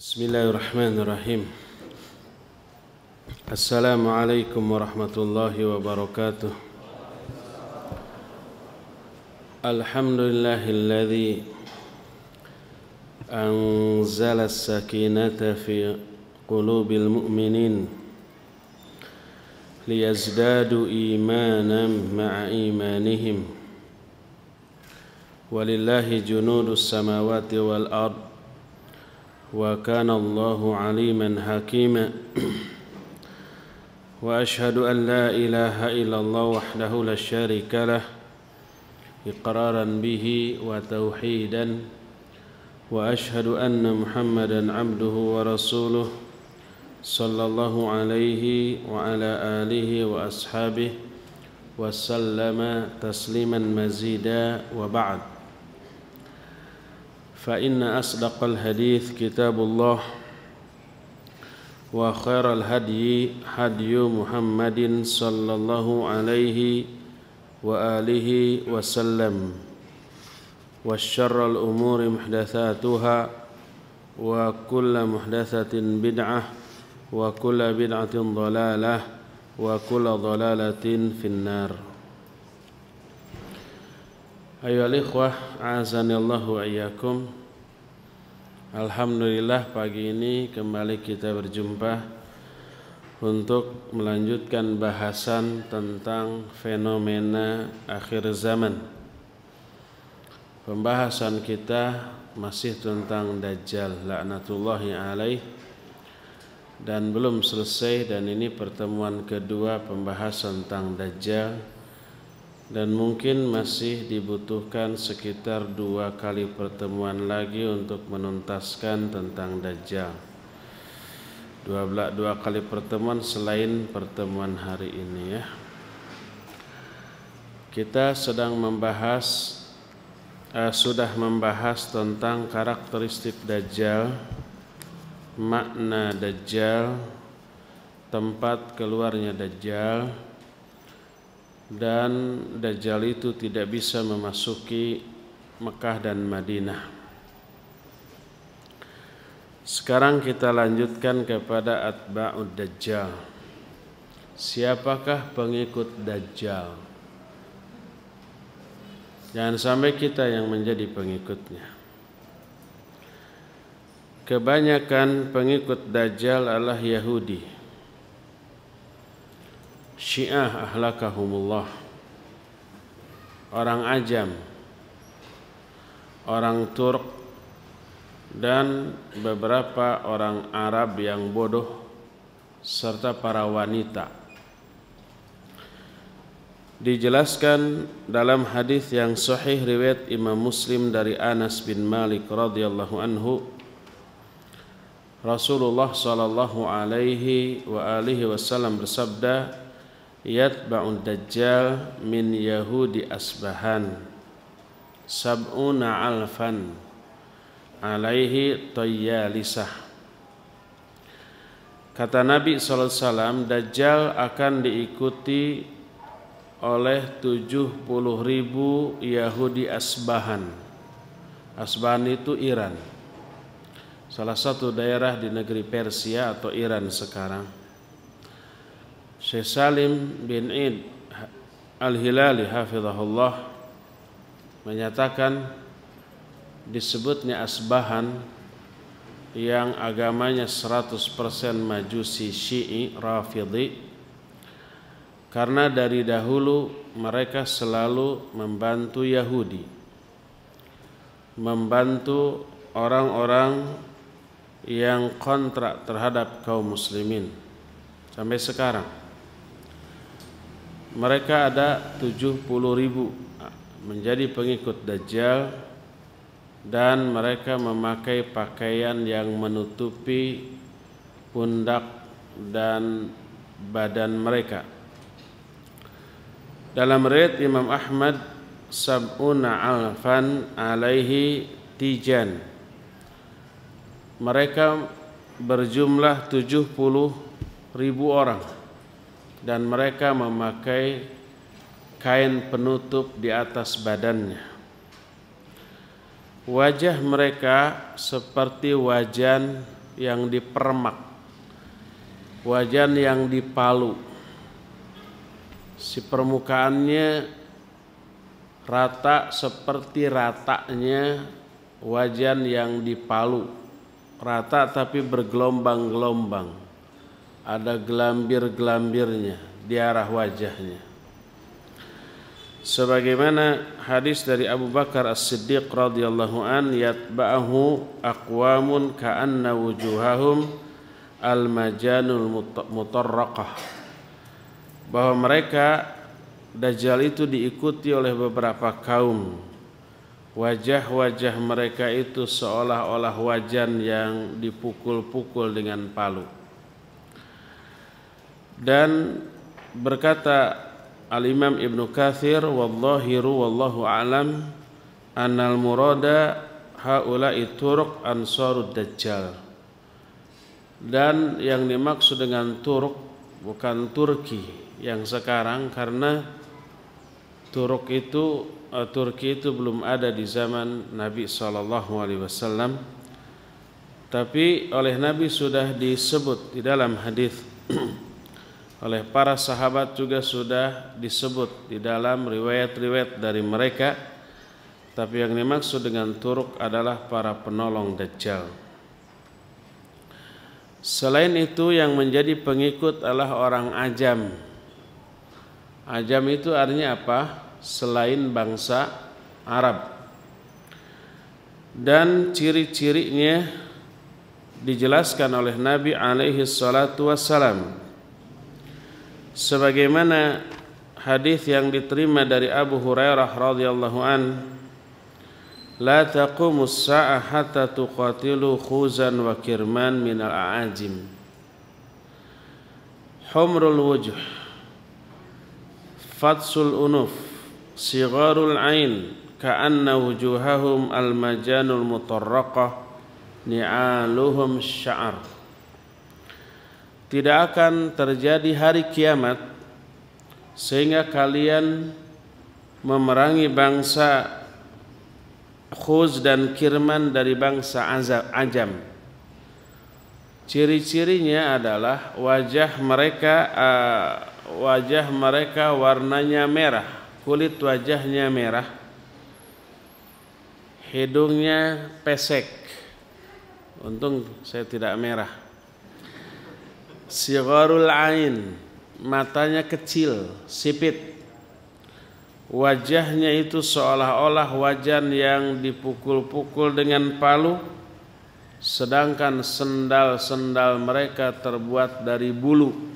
بسم الله الرحمن الرحيم السلام عليكم ورحمة الله وبركاته الحمد لله الذي أنزل السكينة في قلوب المؤمنين ليزدادوا إيمانا مع إيمانهم ولله جنود السماوات والأرض وكان الله عليما حكيما واشهد ان لا اله الا الله وحده لا شريك له اقرارا به وتوحيدا واشهد ان محمدا عبده ورسوله صلى الله عليه وعلى اله واصحابه وسلم تسليما مزيدا وبعد فإن أصدق الحديث كتاب الله وخير الهدي هدي محمد صلى الله عليه وآله وسلم وشر الأمور محدثاتها وكل محدثة بدعة وكل بدعة ضلالة وكل ضلالة في النار Ayo alikhwah azanillahu ayyakum Alhamdulillah pagi ini kembali kita berjumpa Untuk melanjutkan bahasan tentang fenomena akhir zaman Pembahasan kita masih tentang Dajjal laknatullahi alaih dan belum selesai dan ini pertemuan kedua pembahasan tentang Dajjal dan mungkin masih dibutuhkan sekitar dua kali pertemuan lagi untuk menuntaskan tentang Dajjal. Dua, belak dua kali pertemuan selain pertemuan hari ini ya. Kita sedang membahas eh, sudah membahas tentang karakteristik Dajjal, makna Dajjal, tempat keluarnya Dajjal, dan Dajjal itu tidak bisa memasuki Mekah dan Madinah. Sekarang kita lanjutkan kepada Atba'ud Dajjal. Siapakah pengikut Dajjal? Jangan sampai kita yang menjadi pengikutnya. Kebanyakan pengikut Dajjal adalah Yahudi. Syiah ahlakahumullah orang Ajam orang Turk dan beberapa orang Arab yang bodoh serta para wanita dijelaskan dalam hadis yang sahih riwayat Imam Muslim dari Anas bin Malik radhiyallahu anhu Rasulullah sallallahu alaihi wa alihi wasallam bersabda yatba'ud dajjal min yahudi asbahan sab'una alfan alaihi tayyalisah Kata Nabi SAW, Dajjal akan diikuti oleh 70 ribu Yahudi Asbahan. Asbahan itu Iran. Salah satu daerah di negeri Persia atau Iran sekarang. Syekh Salim bin Id Al-Hilali hafizahullah menyatakan disebutnya asbahan yang agamanya 100% majusi syi'i rafidhi karena dari dahulu mereka selalu membantu Yahudi membantu orang-orang yang kontrak terhadap kaum muslimin sampai sekarang mereka ada 70 ribu ah, menjadi pengikut Dajjal dan mereka memakai pakaian yang menutupi pundak dan badan mereka. Dalam riwayat Imam Ahmad sab'una alfan alaihi tijan. Mereka berjumlah 70 ribu orang dan mereka memakai kain penutup di atas badannya. Wajah mereka seperti wajan yang dipermak, wajan yang dipalu. Si permukaannya rata seperti ratanya wajan yang dipalu, rata tapi bergelombang-gelombang ada gelambir-gelambirnya di arah wajahnya. Sebagaimana hadis dari Abu Bakar As-Siddiq radhiyallahu an yatba'ahu aqwamun ka'anna wujuhahum al-majanul mutarraqah bahwa mereka dajjal itu diikuti oleh beberapa kaum wajah-wajah mereka itu seolah-olah wajan yang dipukul-pukul dengan palu dan berkata Al-Imam Ibnu Kathir Wallahiru Wallahu alam Anal murada Haula'i turuk ansarud dajjal Dan yang dimaksud dengan turuk Bukan Turki yang sekarang Karena turuk itu eh, Turki itu belum ada di zaman Nabi Shallallahu Alaihi Wasallam, tapi oleh Nabi sudah disebut di dalam hadis oleh para sahabat juga sudah disebut di dalam riwayat-riwayat dari mereka tapi yang dimaksud dengan turuk adalah para penolong Dajjal selain itu yang menjadi pengikut adalah orang ajam ajam itu artinya apa? selain bangsa Arab dan ciri-cirinya dijelaskan oleh Nabi alaihi salatu wassalam sebagaimana hadis yang diterima dari Abu Hurairah radhiyallahu an la taqumus sa'ah hatta tuqatilu khuzan wa kirman min al a'ajim humrul wujuh fatsul unuf sigharul ain ka'anna wujuhahum al majanul mutarraqah ni'aluhum sya'ar tidak akan terjadi hari kiamat sehingga kalian memerangi bangsa Khuz dan Kirman dari bangsa Azab, Ajam. Ciri-cirinya adalah wajah mereka eh, wajah mereka warnanya merah, kulit wajahnya merah, hidungnya pesek. Untung saya tidak merah sigharul ain matanya kecil sipit wajahnya itu seolah-olah wajan yang dipukul-pukul dengan palu sedangkan sendal-sendal mereka terbuat dari bulu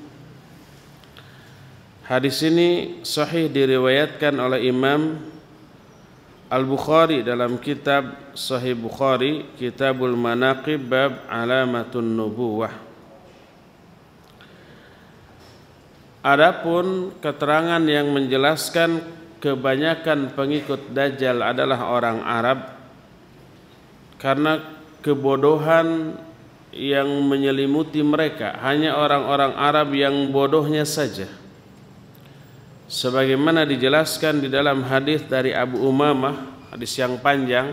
Hadis ini sahih diriwayatkan oleh Imam Al-Bukhari dalam kitab Sahih Bukhari Kitabul Manaqib Bab Alamatun Nubuwah Adapun keterangan yang menjelaskan kebanyakan pengikut Dajjal adalah orang Arab karena kebodohan yang menyelimuti mereka hanya orang-orang Arab yang bodohnya saja sebagaimana dijelaskan di dalam hadis dari Abu Umamah hadis yang panjang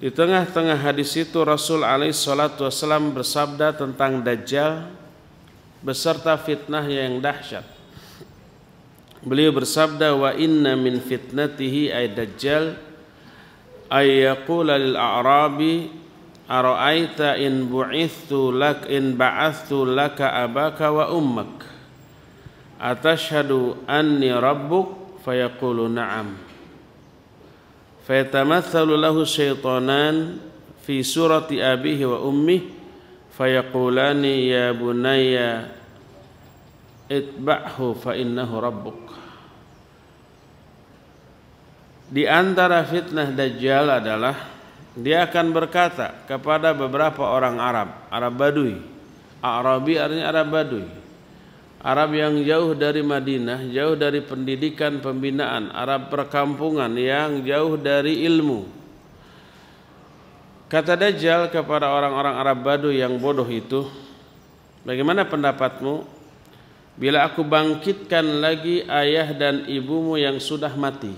di tengah-tengah hadis itu Rasul alaihi salatu bersabda tentang Dajjal beserta fitnahnya yang dahsyat. Beliau bersabda wa inna min fitnatihi ay dajjal ay yaqula lil a'rabi ara'aita in bu'ithtu lak in ba'athtu laka abaka wa ummak atashhadu anni rabbuk fayaqulu na'am fayatamathalu lahu syaitanan fi surati abihi wa ummihi fayaqulani ya bunayya itba'hu fa innahu rabbuk di antara fitnah Dajjal adalah dia akan berkata kepada beberapa orang Arab, Arab Badui. Arabi artinya Arab Badui. Arab yang jauh dari Madinah, jauh dari pendidikan pembinaan, Arab perkampungan yang jauh dari ilmu. Kata Dajjal kepada orang-orang Arab Badu yang bodoh itu, bagaimana pendapatmu bila aku bangkitkan lagi ayah dan ibumu yang sudah mati?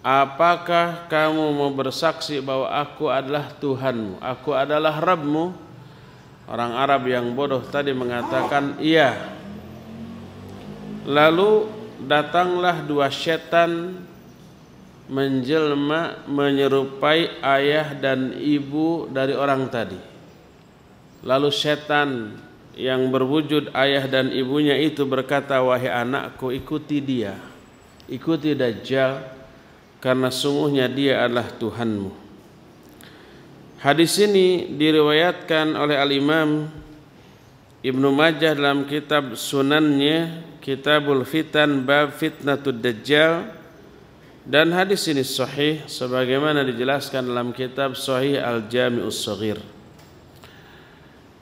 Apakah kamu mau bersaksi bahwa aku adalah Tuhanmu, aku adalah Rabbmu? Orang Arab yang bodoh tadi mengatakan iya. Lalu datanglah dua setan menjelma menyerupai ayah dan ibu dari orang tadi. Lalu setan yang berwujud ayah dan ibunya itu berkata, "Wahai anakku, ikuti dia. Ikuti dajjal karena sungguhnya dia adalah Tuhanmu." Hadis ini diriwayatkan oleh Al-Imam Ibnu Majah dalam kitab Sunannya Kitabul Fitan Bab Fitnatud Dajjal dan hadis ini sahih sebagaimana dijelaskan dalam kitab Sahih Al-Jami'us Saghir.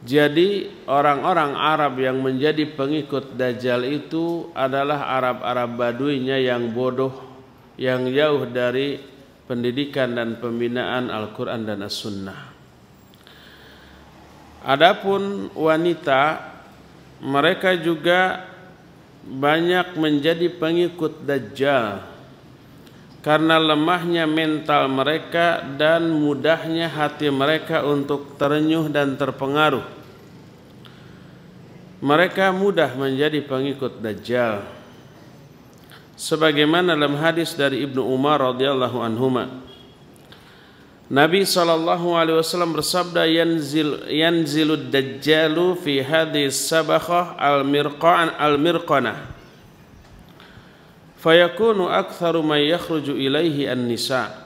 Jadi orang-orang Arab yang menjadi pengikut Dajjal itu adalah Arab-Arab Baduinya yang bodoh, yang jauh dari pendidikan dan pembinaan Al-Quran dan As-Sunnah. Adapun wanita, mereka juga banyak menjadi pengikut Dajjal. karena lemahnya mental mereka dan mudahnya hati mereka untuk terenyuh dan terpengaruh. Mereka mudah menjadi pengikut Dajjal. Sebagaimana dalam hadis dari Ibnu Umar radhiyallahu anhuma. Nabi sallallahu alaihi wasallam bersabda yanzil yanzilud dajjalu fi hadhihi sabakhah al-mirqan al-mirqanah fayakunu aktsaru may yakhruju ilaihi an-nisa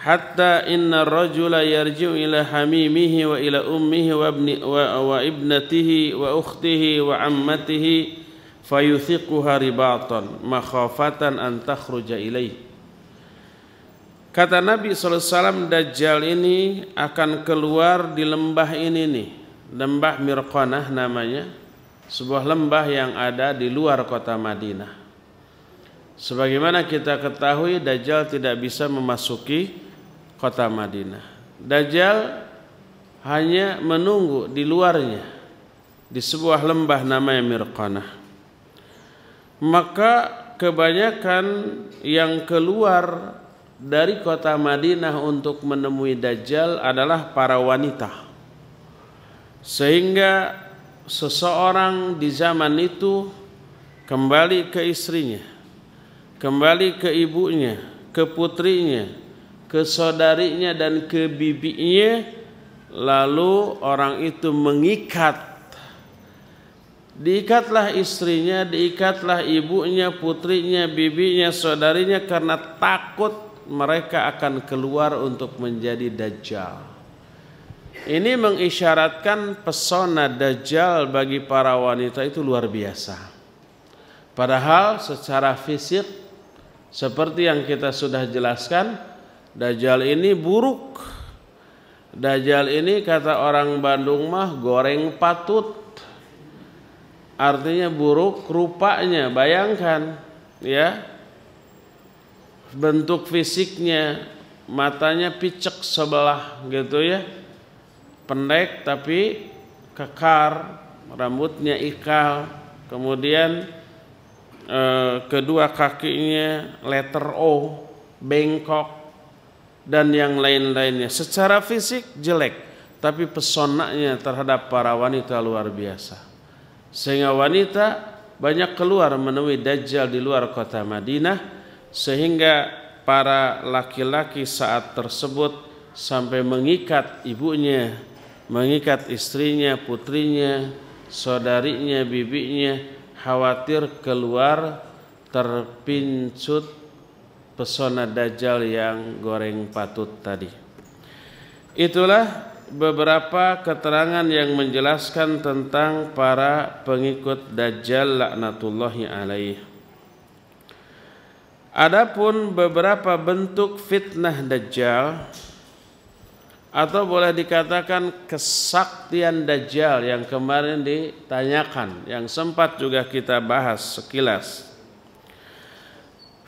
hatta inna ar-rajula yarji'u ila hamimihi wa ila ummihi wa ibni wa, wa ibnatihi wa ukhtihi wa ammatihi fayuthiquha ribatan makhafatan an takhruja ilaihi Kata Nabi SAW, Dajjal ini akan keluar di lembah ini nih, lembah Mirqanah namanya, sebuah lembah yang ada di luar kota Madinah. Sebagaimana kita ketahui Dajjal tidak bisa memasuki kota Madinah. Dajjal hanya menunggu di luarnya di sebuah lembah namanya Mirqanah. Maka kebanyakan yang keluar dari kota Madinah untuk menemui Dajjal adalah para wanita. Sehingga seseorang di zaman itu kembali ke istrinya kembali ke ibunya, ke putrinya, ke saudarinya dan ke bibinya lalu orang itu mengikat diikatlah istrinya, diikatlah ibunya, putrinya, bibinya, saudarinya karena takut mereka akan keluar untuk menjadi dajjal. Ini mengisyaratkan pesona dajjal bagi para wanita itu luar biasa. Padahal secara fisik seperti yang kita sudah jelaskan, Dajjal ini buruk. Dajjal ini kata orang Bandung mah goreng patut. Artinya buruk rupanya, bayangkan ya. Bentuk fisiknya, matanya picek sebelah gitu ya. Pendek tapi kekar, rambutnya ikal, kemudian Eh, kedua kakinya letter O bengkok dan yang lain-lainnya secara fisik jelek tapi pesonanya terhadap para wanita luar biasa sehingga wanita banyak keluar menemui Dajjal di luar kota Madinah sehingga para laki-laki saat tersebut sampai mengikat ibunya mengikat istrinya, putrinya, saudarinya, bibinya khawatir keluar terpincut pesona dajjal yang goreng patut tadi. Itulah beberapa keterangan yang menjelaskan tentang para pengikut dajjal laknatullahi alaih. Adapun beberapa bentuk fitnah dajjal atau boleh dikatakan kesaktian Dajjal yang kemarin ditanyakan, yang sempat juga kita bahas sekilas.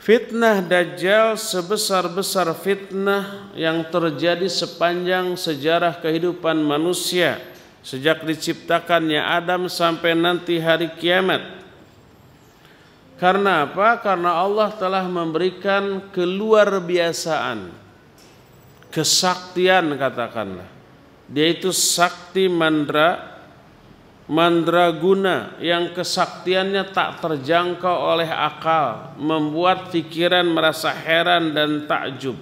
Fitnah Dajjal sebesar-besar fitnah yang terjadi sepanjang sejarah kehidupan manusia sejak diciptakannya Adam sampai nanti hari kiamat. Karena apa? Karena Allah telah memberikan keluar biasaan kesaktian katakanlah. Dia itu sakti mandra mandraguna yang kesaktiannya tak terjangkau oleh akal, membuat pikiran merasa heran dan takjub.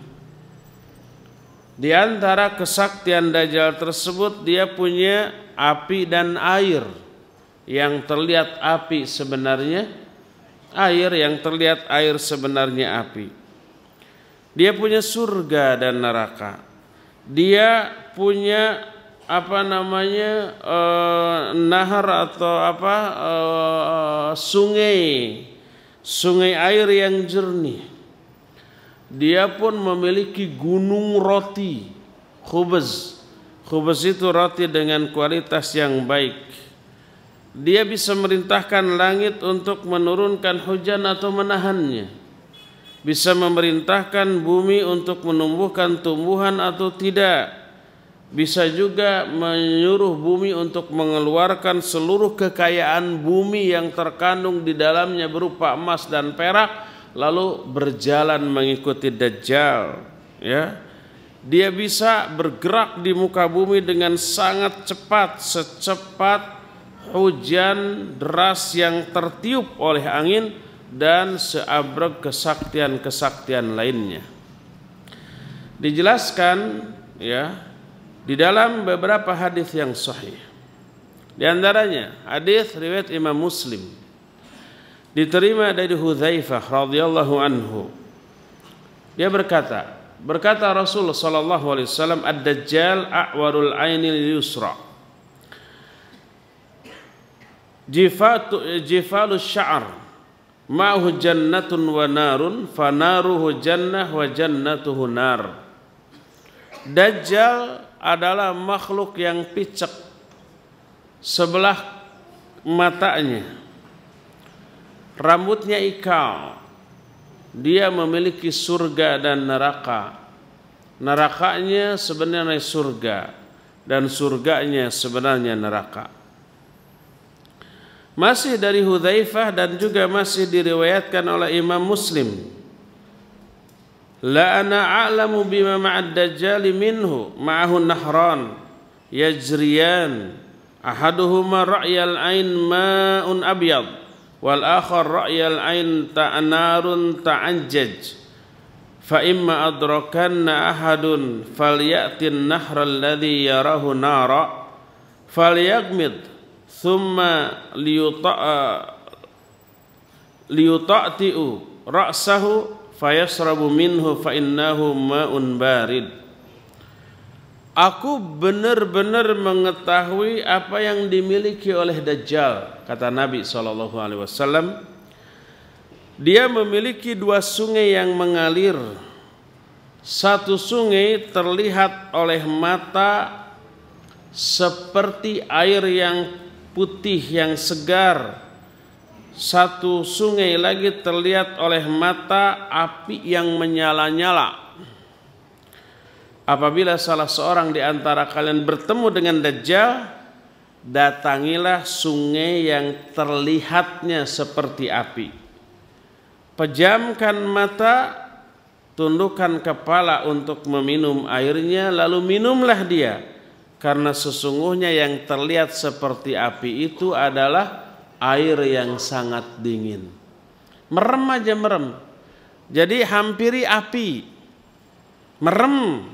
Di antara kesaktian Dajjal tersebut dia punya api dan air. Yang terlihat api sebenarnya air, yang terlihat air sebenarnya api. Dia punya surga dan neraka. Dia punya apa namanya eh, nahar atau apa eh, sungai sungai air yang jernih. Dia pun memiliki gunung roti khubz. Khubz itu roti dengan kualitas yang baik. Dia bisa merintahkan langit untuk menurunkan hujan atau menahannya bisa memerintahkan bumi untuk menumbuhkan tumbuhan atau tidak bisa juga menyuruh bumi untuk mengeluarkan seluruh kekayaan bumi yang terkandung di dalamnya berupa emas dan perak lalu berjalan mengikuti dajjal ya dia bisa bergerak di muka bumi dengan sangat cepat secepat hujan deras yang tertiup oleh angin dan seabrek kesaktian-kesaktian lainnya. Dijelaskan ya di dalam beberapa hadis yang sahih. Di antaranya hadis riwayat Imam Muslim diterima dari Hudzaifah radhiyallahu anhu. Dia berkata, berkata Rasul sallallahu alaihi wasallam ad-dajjal a'warul aini yusra. Jifatu jifalu sya'r Ma'hu jannatun wa narun fa naruhu jannah wa jannatuhu nar. Dajjal adalah makhluk yang picek sebelah matanya. Rambutnya ikal. Dia memiliki surga dan neraka. Nerakanya sebenarnya surga dan surganya sebenarnya neraka. Masih dari Hudzaifah dan juga masih diriwayatkan oleh Imam Muslim. La ana a'lamu bima ma'ad dajjal minhu ma'ahu nahran yajriyan ahaduhuma ra'yal ain ma'un abyad wal akhar ra'yal ain ta'narun ta'anjaj fa imma adrakanna ahadun falyatin nahra alladhi yarahu nara falyagmid thumma liyuta'a liyuta'ti'u ra'sahu fayasrabu minhu fa ma'un barid Aku benar-benar mengetahui apa yang dimiliki oleh Dajjal kata Nabi SAW alaihi wasallam Dia memiliki dua sungai yang mengalir satu sungai terlihat oleh mata seperti air yang putih yang segar. Satu sungai lagi terlihat oleh mata api yang menyala-nyala. Apabila salah seorang di antara kalian bertemu dengan Dajjal, datangilah sungai yang terlihatnya seperti api. Pejamkan mata, tundukkan kepala untuk meminum airnya, lalu minumlah dia karena sesungguhnya yang terlihat seperti api itu adalah air yang sangat dingin. Merem aja merem. Jadi hampiri api. Merem.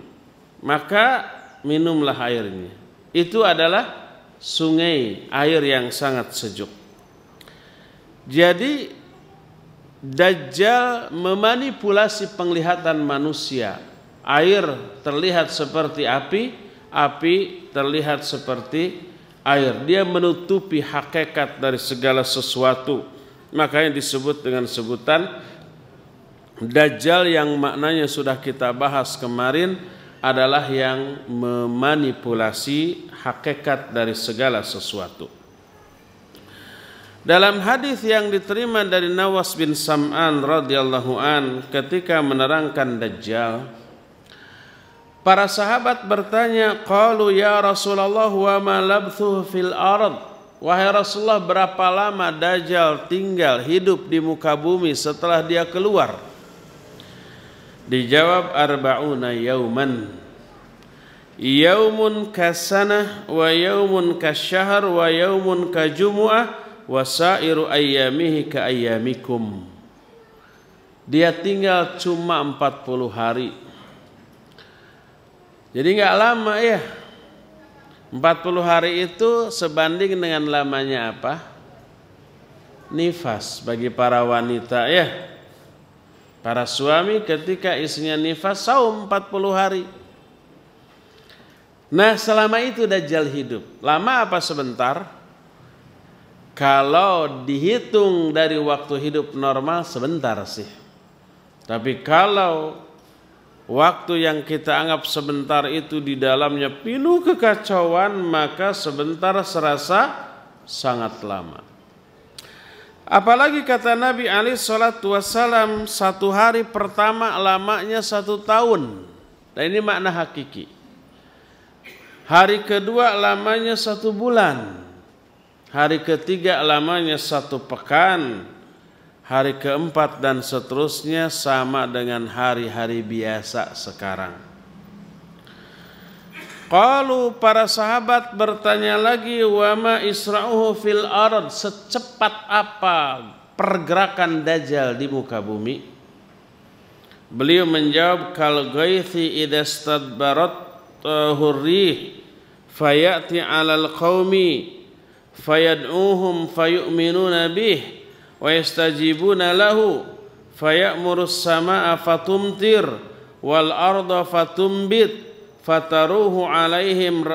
Maka minumlah airnya. Itu adalah sungai air yang sangat sejuk. Jadi Dajjal memanipulasi penglihatan manusia. Air terlihat seperti api, api terlihat seperti air. Dia menutupi hakikat dari segala sesuatu. Makanya disebut dengan sebutan Dajjal yang maknanya sudah kita bahas kemarin adalah yang memanipulasi hakikat dari segala sesuatu. Dalam hadis yang diterima dari Nawas bin Sam'an radhiyallahu an ketika menerangkan Dajjal, Para sahabat bertanya, "Qalu ya Rasulullah wa ma labthu fil ard?" Wahai Rasulullah, berapa lama Dajjal tinggal hidup di muka bumi setelah dia keluar? Dijawab arba'una yauman. Yaumun kasanah wa yaumun kasyahr wa yaumun kajumu'ah wa sa'iru ayyamihi ka ayyamikum. Dia tinggal cuma 40 hari. Jadi nggak lama ya. 40 hari itu sebanding dengan lamanya apa? Nifas bagi para wanita ya. Para suami ketika isinya nifas saum 40 hari. Nah selama itu Dajjal hidup. Lama apa sebentar? Kalau dihitung dari waktu hidup normal sebentar sih. Tapi kalau Waktu yang kita anggap sebentar itu di dalamnya penuh kekacauan, maka sebentar serasa sangat lama. Apalagi kata Nabi Ali Shallallahu Wasallam satu hari pertama lamanya satu tahun. Dan ini makna hakiki. Hari kedua lamanya satu bulan. Hari ketiga lamanya satu pekan hari keempat dan seterusnya sama dengan hari-hari biasa sekarang. Kalau para sahabat bertanya lagi, wama isra'uhu fil arad, secepat apa pergerakan Dajjal di muka bumi? Beliau menjawab, kal gaithi barat hurrih fayati alal qawmi fayad'uhum fayu'minuna bih wa yastajibuna lahu fayamurus sama'a fatumtir wal arda fatumbit fataruhu alaihim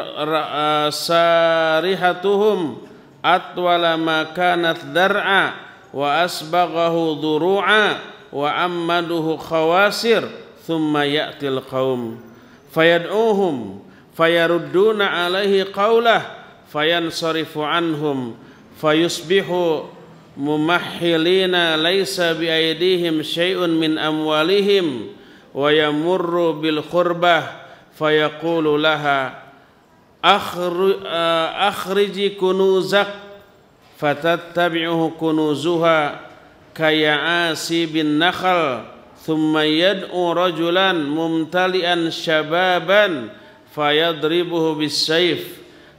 sarihatuhum atwala ma kanat dar'a wa asbaghahu duru'a wa ammaduhu khawasir thumma ya'til qaum fayad'uhum fayarudduna alaihi qawlah fayansarifu anhum fayusbihu ممحلين ليس بأيديهم شيء من أموالهم ويمر بالخربة فيقول لها أخرج كنوزك فتتبعه كنوزها كيعاسي بالنخل ثم يدعو رجلا ممتلئا شبابا فيضربه بالسيف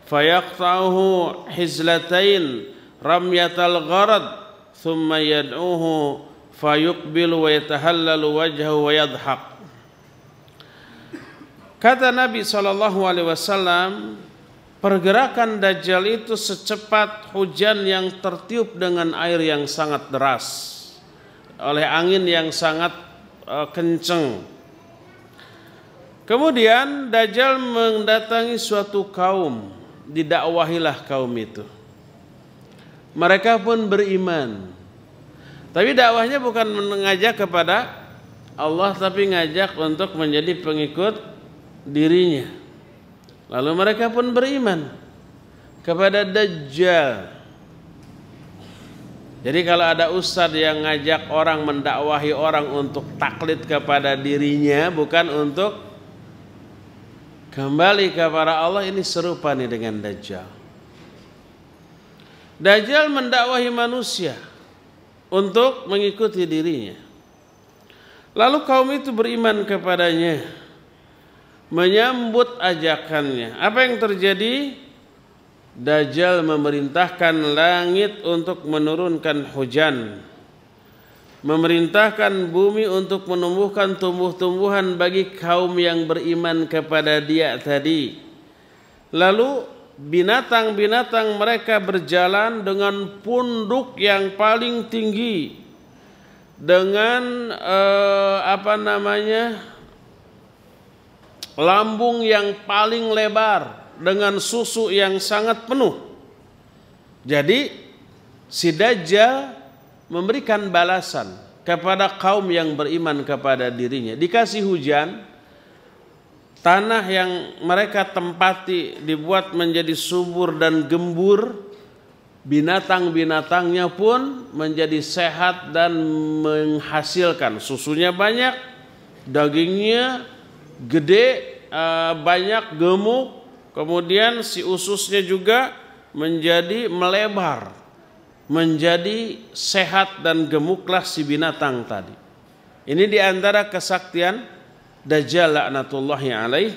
فيقطعه حزلتين ramyatal gharad thumma yad'uhu fayuqbil wa yatahallal wajhu wa kata Nabi sallallahu alaihi wasallam pergerakan dajjal itu secepat hujan yang tertiup dengan air yang sangat deras oleh angin yang sangat uh, kenceng Kemudian Dajjal mendatangi suatu kaum, didakwahilah kaum itu mereka pun beriman. Tapi dakwahnya bukan mengajak kepada Allah tapi ngajak untuk menjadi pengikut dirinya. Lalu mereka pun beriman kepada Dajjal. Jadi kalau ada ustadz yang ngajak orang mendakwahi orang untuk taklid kepada dirinya bukan untuk kembali kepada Allah ini serupa nih dengan Dajjal. Dajjal mendakwahi manusia untuk mengikuti dirinya. Lalu kaum itu beriman kepadanya, menyambut ajakannya. Apa yang terjadi? Dajjal memerintahkan langit untuk menurunkan hujan, memerintahkan bumi untuk menumbuhkan tumbuh-tumbuhan bagi kaum yang beriman kepada Dia tadi. Lalu binatang-binatang mereka berjalan dengan punduk yang paling tinggi dengan eh, apa namanya lambung yang paling lebar dengan susu yang sangat penuh jadi si Dajjal memberikan balasan kepada kaum yang beriman kepada dirinya dikasih hujan Tanah yang mereka tempati dibuat menjadi subur dan gembur. Binatang-binatangnya pun menjadi sehat dan menghasilkan. Susunya banyak, dagingnya gede, eh, banyak, gemuk. Kemudian si ususnya juga menjadi melebar. Menjadi sehat dan gemuklah si binatang tadi. Ini diantara kesaktian Dajjal laknatullahi alaih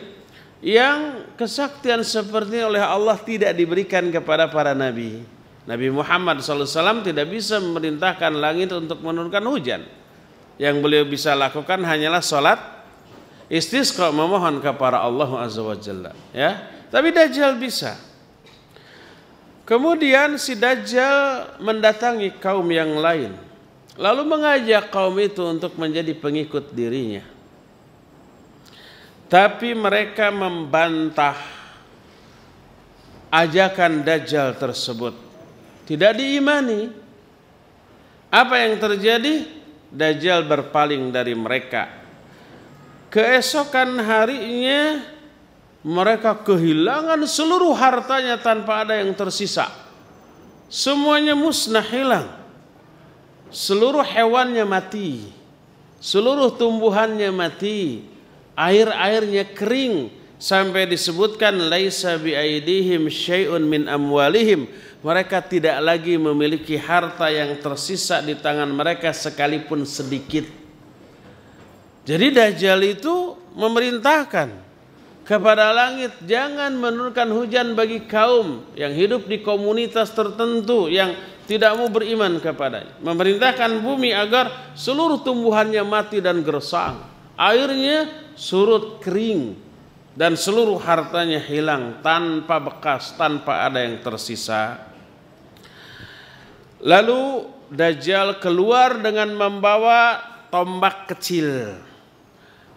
yang kesaktian seperti oleh Allah tidak diberikan kepada para nabi. Nabi Muhammad SAW tidak bisa memerintahkan langit untuk menurunkan hujan. Yang beliau bisa lakukan hanyalah sholat istisqa memohon kepada Allah Azza wa Jalla. Ya. Tapi Dajjal bisa. Kemudian si Dajjal mendatangi kaum yang lain. Lalu mengajak kaum itu untuk menjadi pengikut dirinya. Tapi mereka membantah ajakan Dajjal tersebut. Tidak diimani. Apa yang terjadi? Dajjal berpaling dari mereka. Keesokan harinya mereka kehilangan seluruh hartanya tanpa ada yang tersisa. Semuanya musnah hilang. Seluruh hewannya mati. Seluruh tumbuhannya mati air-airnya kering sampai disebutkan laisa biaidihim syai'un min amwalihim mereka tidak lagi memiliki harta yang tersisa di tangan mereka sekalipun sedikit jadi dajjal itu memerintahkan kepada langit jangan menurunkan hujan bagi kaum yang hidup di komunitas tertentu yang tidak mau beriman kepadanya memerintahkan bumi agar seluruh tumbuhannya mati dan gersang airnya surut kering dan seluruh hartanya hilang tanpa bekas, tanpa ada yang tersisa. Lalu Dajjal keluar dengan membawa tombak kecil.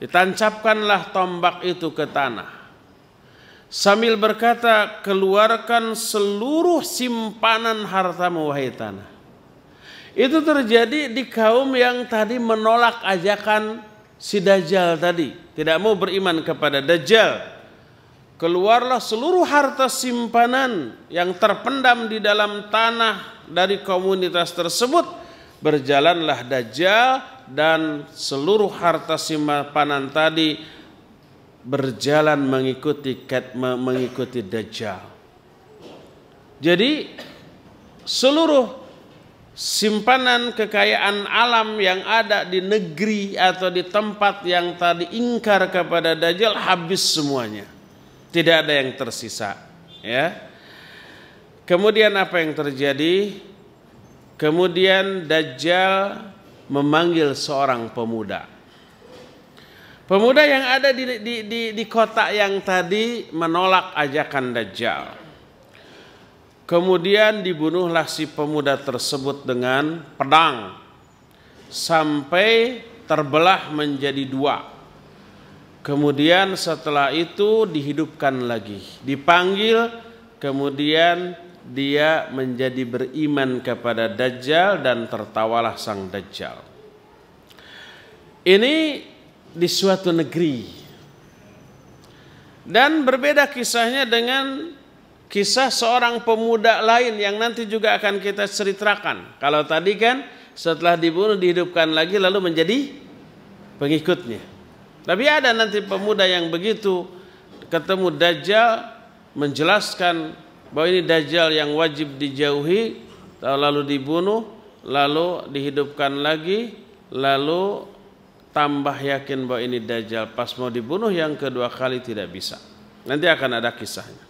Ditancapkanlah tombak itu ke tanah. Sambil berkata, keluarkan seluruh simpanan hartamu wahai tanah. Itu terjadi di kaum yang tadi menolak ajakan si Dajjal tadi, tidak mau beriman kepada Dajjal, keluarlah seluruh harta simpanan yang terpendam di dalam tanah dari komunitas tersebut. Berjalanlah Dajjal dan seluruh harta simpanan tadi berjalan mengikuti mengikuti Dajjal. Jadi seluruh simpanan kekayaan alam yang ada di negeri atau di tempat yang tadi ingkar kepada Dajjal habis semuanya. Tidak ada yang tersisa, ya. Kemudian apa yang terjadi? Kemudian Dajjal memanggil seorang pemuda. Pemuda yang ada di, di, di, di kota yang tadi menolak ajakan Dajjal. Kemudian dibunuhlah si pemuda tersebut dengan pedang sampai terbelah menjadi dua. Kemudian setelah itu dihidupkan lagi, dipanggil, kemudian dia menjadi beriman kepada Dajjal dan tertawalah sang Dajjal. Ini di suatu negeri. Dan berbeda kisahnya dengan kisah seorang pemuda lain yang nanti juga akan kita ceritakan. Kalau tadi kan setelah dibunuh dihidupkan lagi lalu menjadi pengikutnya. Tapi ada nanti pemuda yang begitu ketemu Dajjal menjelaskan bahwa ini Dajjal yang wajib dijauhi lalu dibunuh lalu dihidupkan lagi lalu tambah yakin bahwa ini Dajjal pas mau dibunuh yang kedua kali tidak bisa. Nanti akan ada kisahnya.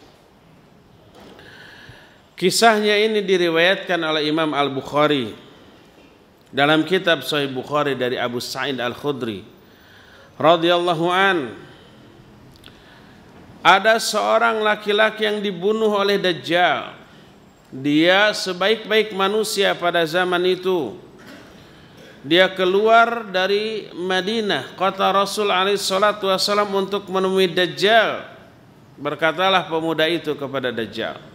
Kisahnya ini diriwayatkan oleh Imam Al-Bukhari dalam kitab Sahih Bukhari dari Abu Sa'id Al-Khudri radhiyallahu an ada seorang laki-laki yang dibunuh oleh Dajjal. Dia sebaik-baik manusia pada zaman itu. Dia keluar dari Madinah, kota Rasul alaihi salatu wasallam untuk menemui Dajjal. Berkatalah pemuda itu kepada Dajjal.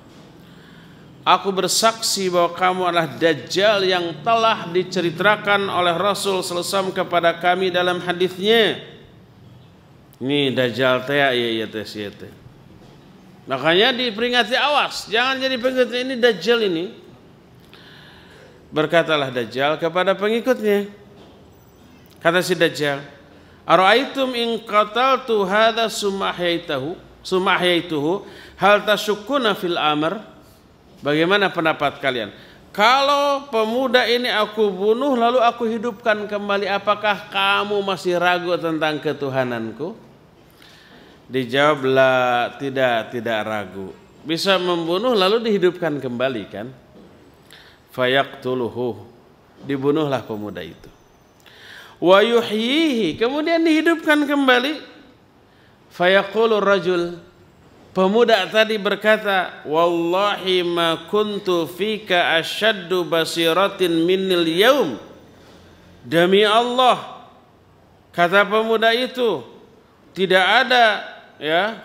Aku bersaksi bahwa kamu adalah dajjal yang telah diceritakan oleh Rasul selesai kepada kami dalam hadisnya. Ini dajjal teh ya ya teh ya teh. Makanya diperingati awas, jangan jadi pengikut ini dajjal ini. Berkatalah dajjal kepada pengikutnya. Kata si dajjal, "Ara'aitum in qataltu hadza sumahyaitahu, sumahyaituhu, hal tasukuna fil amr?" Bagaimana pendapat kalian? Kalau pemuda ini aku bunuh lalu aku hidupkan kembali, apakah kamu masih ragu tentang ketuhananku? Dijawablah tidak, tidak ragu. Bisa membunuh lalu dihidupkan kembali kan? Fayaqtuluhu. Dibunuhlah pemuda itu. Wa kemudian dihidupkan kembali. Fayaqulur rajul, Pemuda tadi berkata, "Wallahi ma kuntu fika asyaddu basiratin minil yaum." Demi Allah, kata pemuda itu, tidak ada ya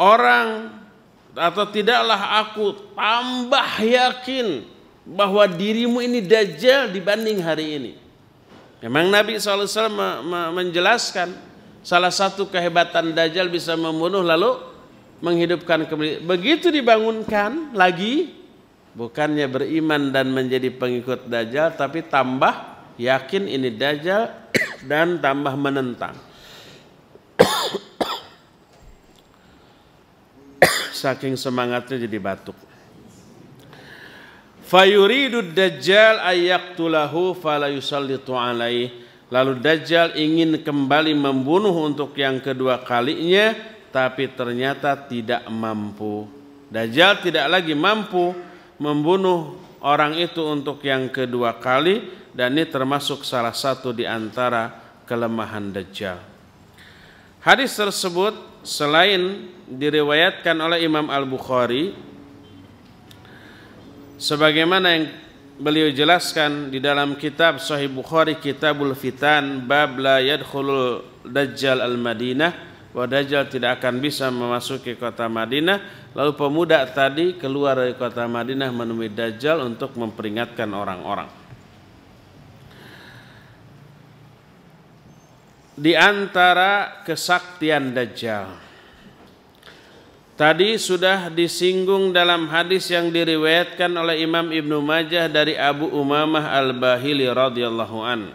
orang atau tidaklah aku tambah yakin bahwa dirimu ini dajjal dibanding hari ini. Memang Nabi SAW menjelaskan salah satu kehebatan dajjal bisa membunuh lalu menghidupkan kembali. Begitu dibangunkan lagi, bukannya beriman dan menjadi pengikut Dajjal, tapi tambah yakin ini Dajjal dan tambah menentang. Saking semangatnya jadi batuk. Fayuridu Dajjal ayyaktulahu falayusallitu alaih. Lalu Dajjal ingin kembali membunuh untuk yang kedua kalinya, tapi ternyata tidak mampu. Dajjal tidak lagi mampu membunuh orang itu untuk yang kedua kali dan ini termasuk salah satu di antara kelemahan Dajjal. Hadis tersebut selain diriwayatkan oleh Imam Al-Bukhari sebagaimana yang beliau jelaskan di dalam kitab Sahih Bukhari Kitabul Fitan bab la yadkhulul dajjal al-Madinah bahwa Dajjal tidak akan bisa memasuki kota Madinah. Lalu pemuda tadi keluar dari kota Madinah menemui Dajjal untuk memperingatkan orang-orang. Di antara kesaktian Dajjal. Tadi sudah disinggung dalam hadis yang diriwayatkan oleh Imam Ibnu Majah dari Abu Umamah Al-Bahili radhiyallahu an.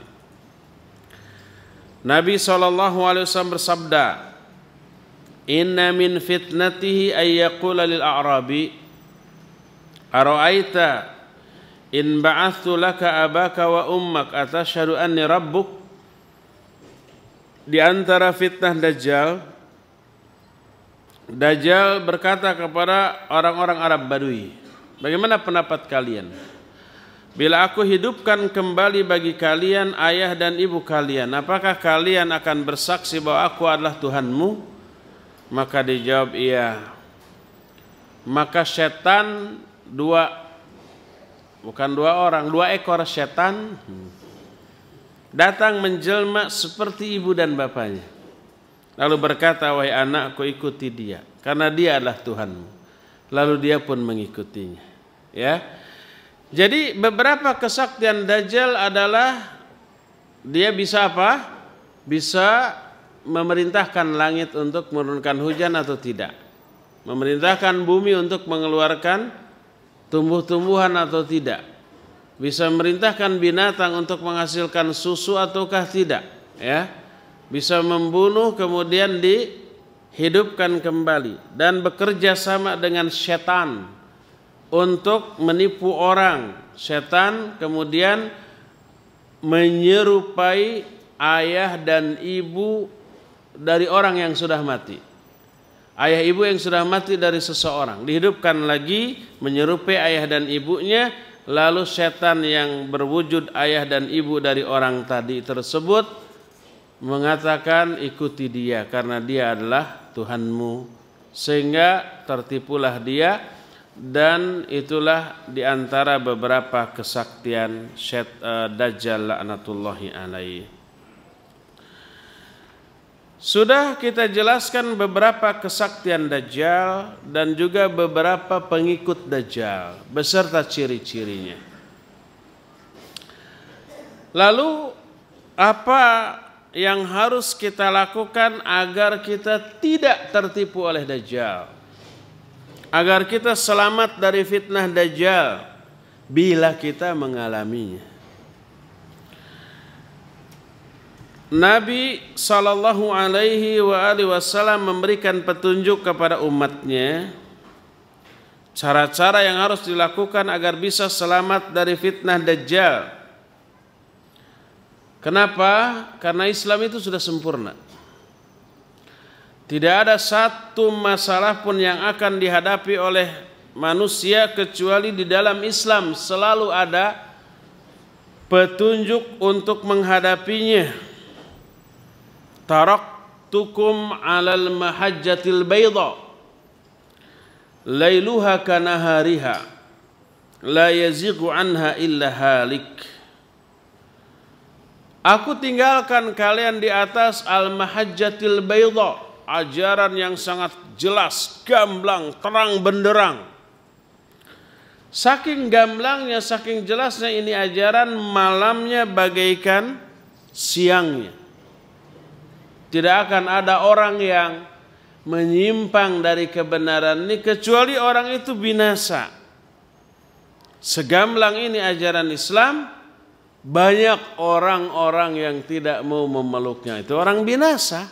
Nabi saw bersabda, Inna min fitnatihi ayyakula lil a'rabi Ara'aita in ba'athu laka abaka wa ummak atashhadu anni rabbuk Di antara fitnah Dajjal Dajjal berkata kepada orang-orang Arab Badui Bagaimana pendapat kalian? Bila aku hidupkan kembali bagi kalian ayah dan ibu kalian Apakah kalian akan bersaksi bahwa aku adalah Tuhanmu? Maka dijawab iya. Maka setan dua bukan dua orang, dua ekor setan datang menjelma seperti ibu dan bapaknya. Lalu berkata, "Wahai anakku, ikuti dia, karena dia adalah Tuhanmu." Lalu dia pun mengikutinya. Ya. Jadi beberapa kesaktian Dajjal adalah dia bisa apa? Bisa memerintahkan langit untuk menurunkan hujan atau tidak? Memerintahkan bumi untuk mengeluarkan tumbuh-tumbuhan atau tidak? Bisa memerintahkan binatang untuk menghasilkan susu ataukah tidak? Ya. Bisa membunuh kemudian dihidupkan kembali dan bekerja sama dengan setan untuk menipu orang. Setan kemudian menyerupai ayah dan ibu dari orang yang sudah mati. Ayah ibu yang sudah mati dari seseorang dihidupkan lagi menyerupai ayah dan ibunya lalu setan yang berwujud ayah dan ibu dari orang tadi tersebut mengatakan ikuti dia karena dia adalah Tuhanmu sehingga tertipulah dia dan itulah diantara beberapa kesaktian Syed, uh, Dajjal la'natullahi alaihi sudah kita jelaskan beberapa kesaktian Dajjal dan juga beberapa pengikut Dajjal beserta ciri-cirinya. Lalu apa yang harus kita lakukan agar kita tidak tertipu oleh Dajjal? Agar kita selamat dari fitnah Dajjal bila kita mengalaminya. Nabi Shallallahu Alaihi Wasallam memberikan petunjuk kepada umatnya cara-cara yang harus dilakukan agar bisa selamat dari fitnah dajjal. Kenapa? Karena Islam itu sudah sempurna. Tidak ada satu masalah pun yang akan dihadapi oleh manusia kecuali di dalam Islam selalu ada petunjuk untuk menghadapinya taraktukum alal mahajjatil bayda lailuha kanahariha la yazigu anha illa halik Aku tinggalkan kalian di atas al-mahajjatil bayda ajaran yang sangat jelas, gamblang, terang benderang. Saking gamblangnya, saking jelasnya ini ajaran malamnya bagaikan siangnya. Tidak akan ada orang yang menyimpang dari kebenaran ini kecuali orang itu binasa. Segamblang ini ajaran Islam banyak orang-orang yang tidak mau memeluknya itu orang binasa.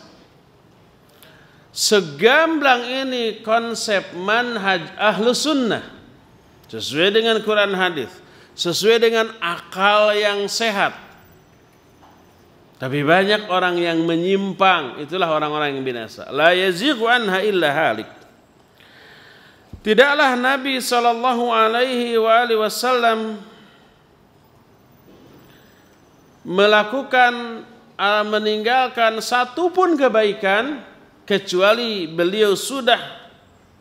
Segamblang ini konsep manhaj ahlu sunnah sesuai dengan Quran hadis, sesuai dengan akal yang sehat, tapi banyak orang yang menyimpang, itulah orang-orang yang binasa. La yazighu anha illa halik. Tidaklah Nabi sallallahu alaihi wa alihi wasallam melakukan eh, meninggalkan satu pun kebaikan kecuali beliau sudah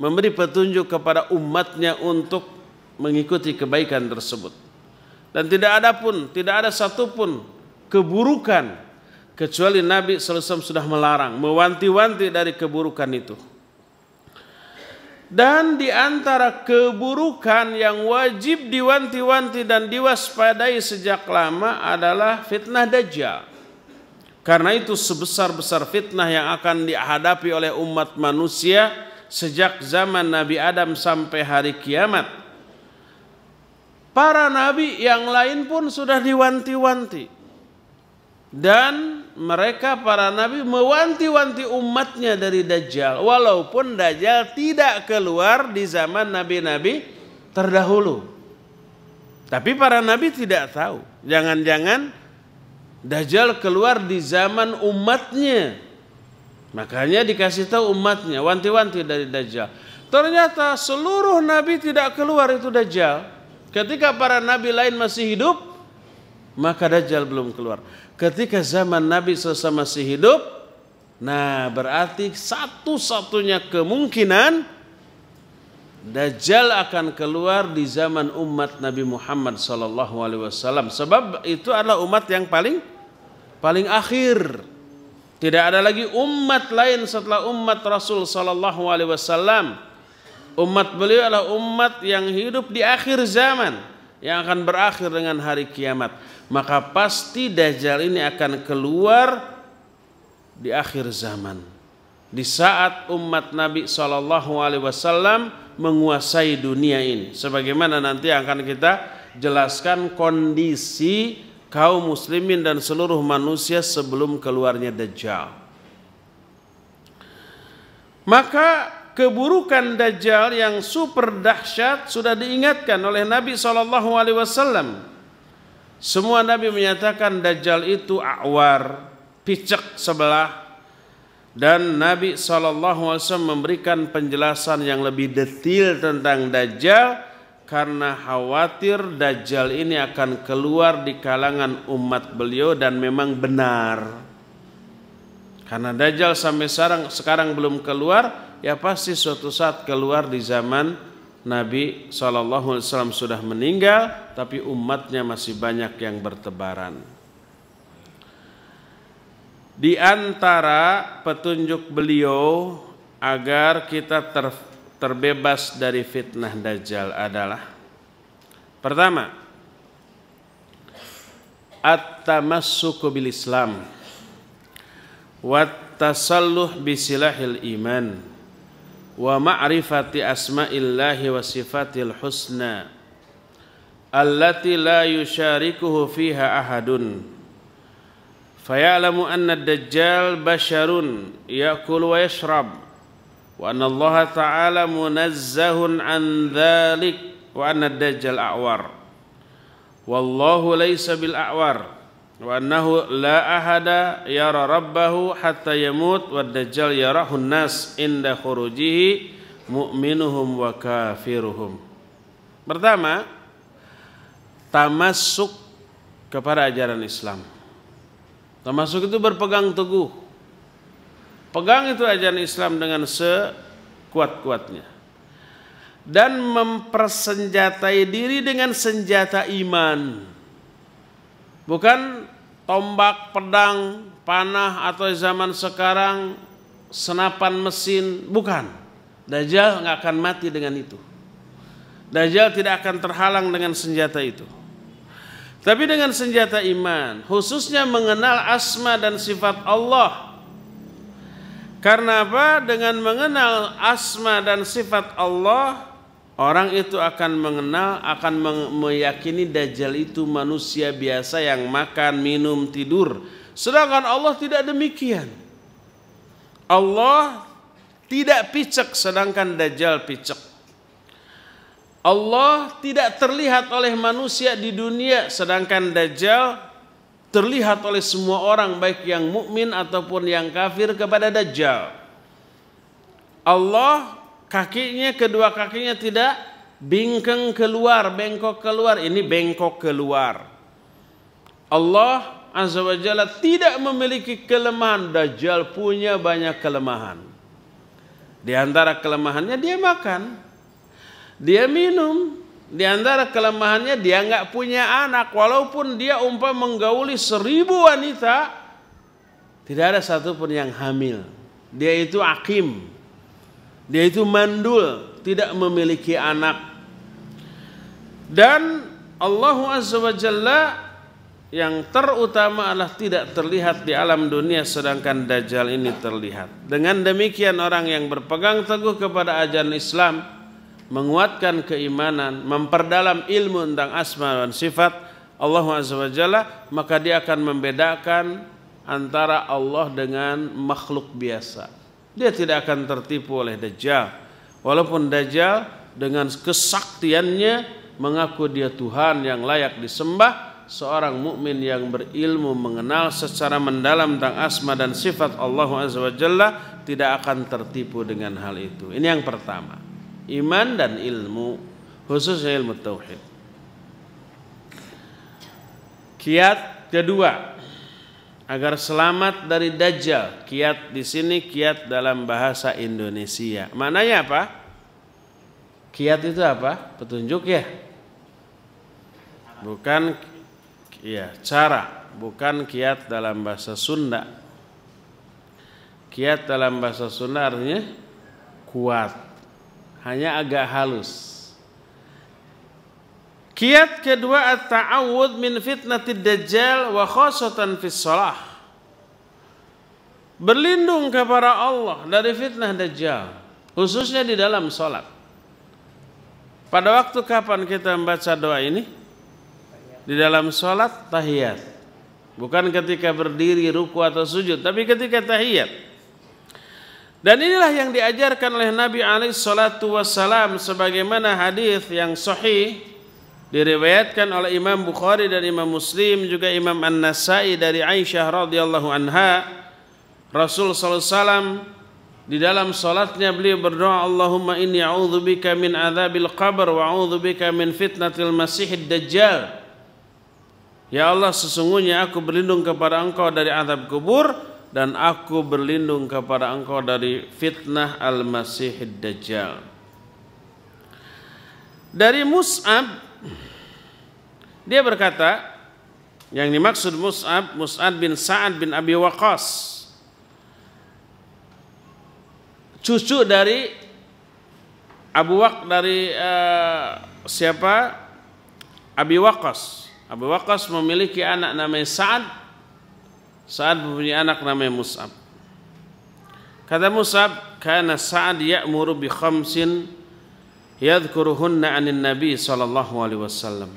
memberi petunjuk kepada umatnya untuk mengikuti kebaikan tersebut. Dan tidak ada pun, tidak ada satu pun keburukan kecuali Nabi SAW sudah melarang, mewanti-wanti dari keburukan itu. Dan di antara keburukan yang wajib diwanti-wanti dan diwaspadai sejak lama adalah fitnah dajjal. Karena itu sebesar-besar fitnah yang akan dihadapi oleh umat manusia sejak zaman Nabi Adam sampai hari kiamat. Para nabi yang lain pun sudah diwanti-wanti dan mereka para nabi mewanti-wanti umatnya dari Dajjal walaupun Dajjal tidak keluar di zaman nabi-nabi terdahulu tapi para nabi tidak tahu jangan-jangan Dajjal keluar di zaman umatnya makanya dikasih tahu umatnya wanti-wanti dari Dajjal ternyata seluruh nabi tidak keluar itu Dajjal ketika para nabi lain masih hidup maka Dajjal belum keluar ketika zaman Nabi SAW masih hidup, nah berarti satu-satunya kemungkinan Dajjal akan keluar di zaman umat Nabi Muhammad SAW. Sebab itu adalah umat yang paling paling akhir. Tidak ada lagi umat lain setelah umat Rasul Sallallahu Alaihi Wasallam. Umat beliau adalah umat yang hidup di akhir zaman yang akan berakhir dengan hari kiamat. Maka pasti Dajjal ini akan keluar di akhir zaman. Di saat umat Nabi Shallallahu Alaihi Wasallam menguasai dunia ini, sebagaimana nanti akan kita jelaskan kondisi kaum muslimin dan seluruh manusia sebelum keluarnya Dajjal. Maka keburukan Dajjal yang super dahsyat sudah diingatkan oleh Nabi saw. Alaihi Wasallam. Semua Nabi menyatakan Dajjal itu awar, picek sebelah, dan Nabi saw Alaihi Wasallam memberikan penjelasan yang lebih detail tentang Dajjal karena khawatir Dajjal ini akan keluar di kalangan umat beliau dan memang benar. Karena Dajjal sampai sekarang belum keluar, ya pasti suatu saat keluar di zaman Nabi SAW sudah meninggal tapi umatnya masih banyak yang bertebaran. Di antara petunjuk beliau agar kita ter, terbebas dari fitnah dajjal adalah pertama at-tamassuku bil Islam watasalluh tasalluh bisilahil iman ومعرفة أسماء الله وصفاته الحسنى التي لا يشاركه فيها أحد فيعلم أن الدجال بشر يأكل ويشرب وأن الله تعالى منزه عن ذلك وأن الدجال أعور والله ليس بالأعور wa annahu la ahada yara rabbahu hatta yamut wa dajjal yarahun nas inda khurujihi mu'minuhum wa kafiruhum pertama tamasuk kepada ajaran Islam tamasuk itu berpegang teguh pegang itu ajaran Islam dengan sekuat-kuatnya dan mempersenjatai diri dengan senjata iman Bukan tombak, pedang, panah atau zaman sekarang senapan mesin, bukan. Dajjal nggak akan mati dengan itu. Dajjal tidak akan terhalang dengan senjata itu. Tapi dengan senjata iman, khususnya mengenal asma dan sifat Allah. Karena apa? Dengan mengenal asma dan sifat Allah, Orang itu akan mengenal, akan meyakini Dajjal itu manusia biasa yang makan, minum, tidur. Sedangkan Allah tidak demikian. Allah tidak picek, sedangkan Dajjal picek. Allah tidak terlihat oleh manusia di dunia, sedangkan Dajjal terlihat oleh semua orang, baik yang mukmin ataupun yang kafir kepada Dajjal. Allah kakinya kedua kakinya tidak bingkeng keluar, bengkok keluar. Ini bengkok keluar. Allah Azza wa Jalla tidak memiliki kelemahan. Dajjal punya banyak kelemahan. Di antara kelemahannya dia makan. Dia minum. Di antara kelemahannya dia nggak punya anak. Walaupun dia umpam menggauli seribu wanita. Tidak ada satupun yang hamil. Dia itu akim. Dia itu mandul, tidak memiliki anak. Dan Allah Azza wa Jalla yang terutama adalah tidak terlihat di alam dunia sedangkan Dajjal ini terlihat. Dengan demikian orang yang berpegang teguh kepada ajaran Islam menguatkan keimanan, memperdalam ilmu tentang asma dan sifat Allah Azza wa Jalla, maka dia akan membedakan antara Allah dengan makhluk biasa. Dia tidak akan tertipu oleh Dajjal. Walaupun Dajjal dengan kesaktiannya mengaku dia Tuhan yang layak disembah, seorang mukmin yang berilmu mengenal secara mendalam tentang asma dan sifat Allah Azza wa tidak akan tertipu dengan hal itu. Ini yang pertama. Iman dan ilmu, khususnya ilmu tauhid. Kiat kedua, agar selamat dari dajjal. Kiat di sini kiat dalam bahasa Indonesia. Maknanya apa? Kiat itu apa? Petunjuk ya. Bukan ya, cara, bukan kiat dalam bahasa Sunda. Kiat dalam bahasa Sunda artinya kuat. Hanya agak halus. Kiat kedua at-ta'awud min fitnatid dajjal wa khosotan fis sholah. Berlindung kepada Allah dari fitnah dajjal, khususnya di dalam sholat. Pada waktu kapan kita membaca doa ini? Di dalam sholat tahiyat. Bukan ketika berdiri, ruku atau sujud, tapi ketika tahiyat. Dan inilah yang diajarkan oleh Nabi alaihi salatu wasalam sebagaimana hadis yang sahih Diriwayatkan oleh Imam Bukhari dan Imam Muslim juga Imam An-Nasa'i dari Aisyah radhiyallahu anha Rasul sallallahu di dalam salatnya beliau berdoa Allahumma inni bika min adzabil qabr wa bika min fitnatil masiihid dajjal Ya Allah sesungguhnya aku berlindung kepada Engkau dari azab kubur dan aku berlindung kepada Engkau dari fitnah al-masiihid dajjal Dari Mus'ab Dia berkata, yang dimaksud Mus'ab, Mus'ab bin Sa'ad bin Abi Waqqas. Cucu dari Abu Waq dari uh, siapa? Abi Waqqas. Abu Waqqas memiliki anak namanya Sa'ad. Sa'ad mempunyai anak namanya Mus'ab. Kata Mus'ab, karena Sa'ad ya'muru bi khamsin yadhkuruhunna anin Nabi sallallahu alaihi wasallam.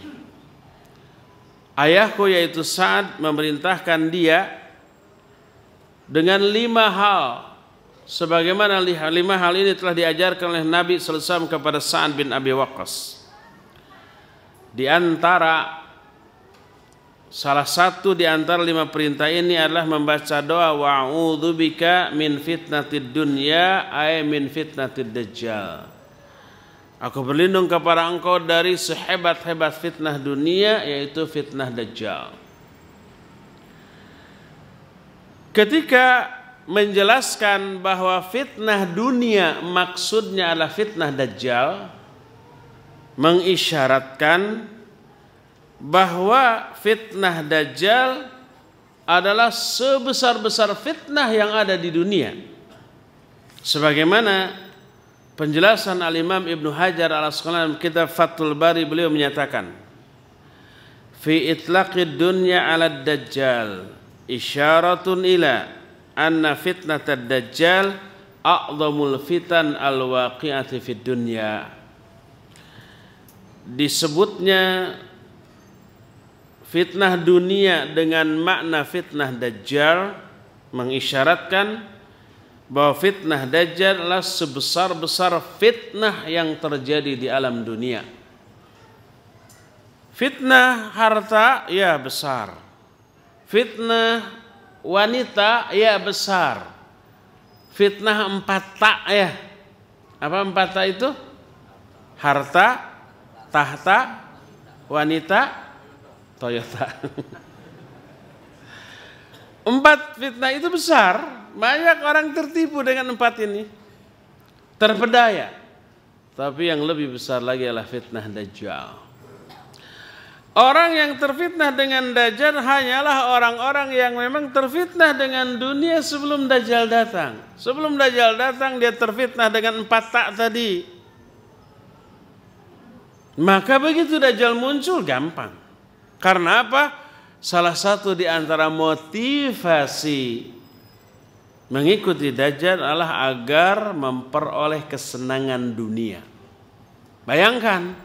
Ayahku yaitu Sa'ad memerintahkan dia dengan lima hal sebagaimana lima hal ini telah diajarkan oleh Nabi sallallahu kepada Sa'ad bin Abi Waqqas. Di antara salah satu di antara lima perintah ini adalah membaca doa wa'udzubika min fitnatid dunya ay min fitnatid dajjal. Aku berlindung kepada engkau dari sehebat-hebat fitnah dunia yaitu fitnah dajjal. Ketika menjelaskan bahwa fitnah dunia maksudnya adalah fitnah dajjal mengisyaratkan bahwa fitnah dajjal adalah sebesar-besar fitnah yang ada di dunia. Sebagaimana Penjelasan Al-Imam Ibn Hajar al-Asqalani kitab Fathul Bari beliau menyatakan Fi itlaqid dunya ala dajjal isyaratun ila anna fitnatad dajjal a'zamul fitan al-waqi'ati fid dunya Disebutnya fitnah dunia dengan makna fitnah dajjal mengisyaratkan bahwa fitnah Dajjal adalah sebesar-besar fitnah yang terjadi di alam dunia. Fitnah harta ya besar. Fitnah wanita ya besar. Fitnah empat tak ya. Apa empat tak itu? Harta, tahta, wanita, Toyota. Empat fitnah itu besar. Banyak orang tertipu dengan empat ini. Terpedaya. Tapi yang lebih besar lagi adalah fitnah Dajjal. Orang yang terfitnah dengan Dajjal hanyalah orang-orang yang memang terfitnah dengan dunia sebelum Dajjal datang. Sebelum Dajjal datang dia terfitnah dengan empat tak tadi. Maka begitu Dajjal muncul gampang. Karena apa? salah satu di antara motivasi mengikuti Dajjal adalah agar memperoleh kesenangan dunia. Bayangkan,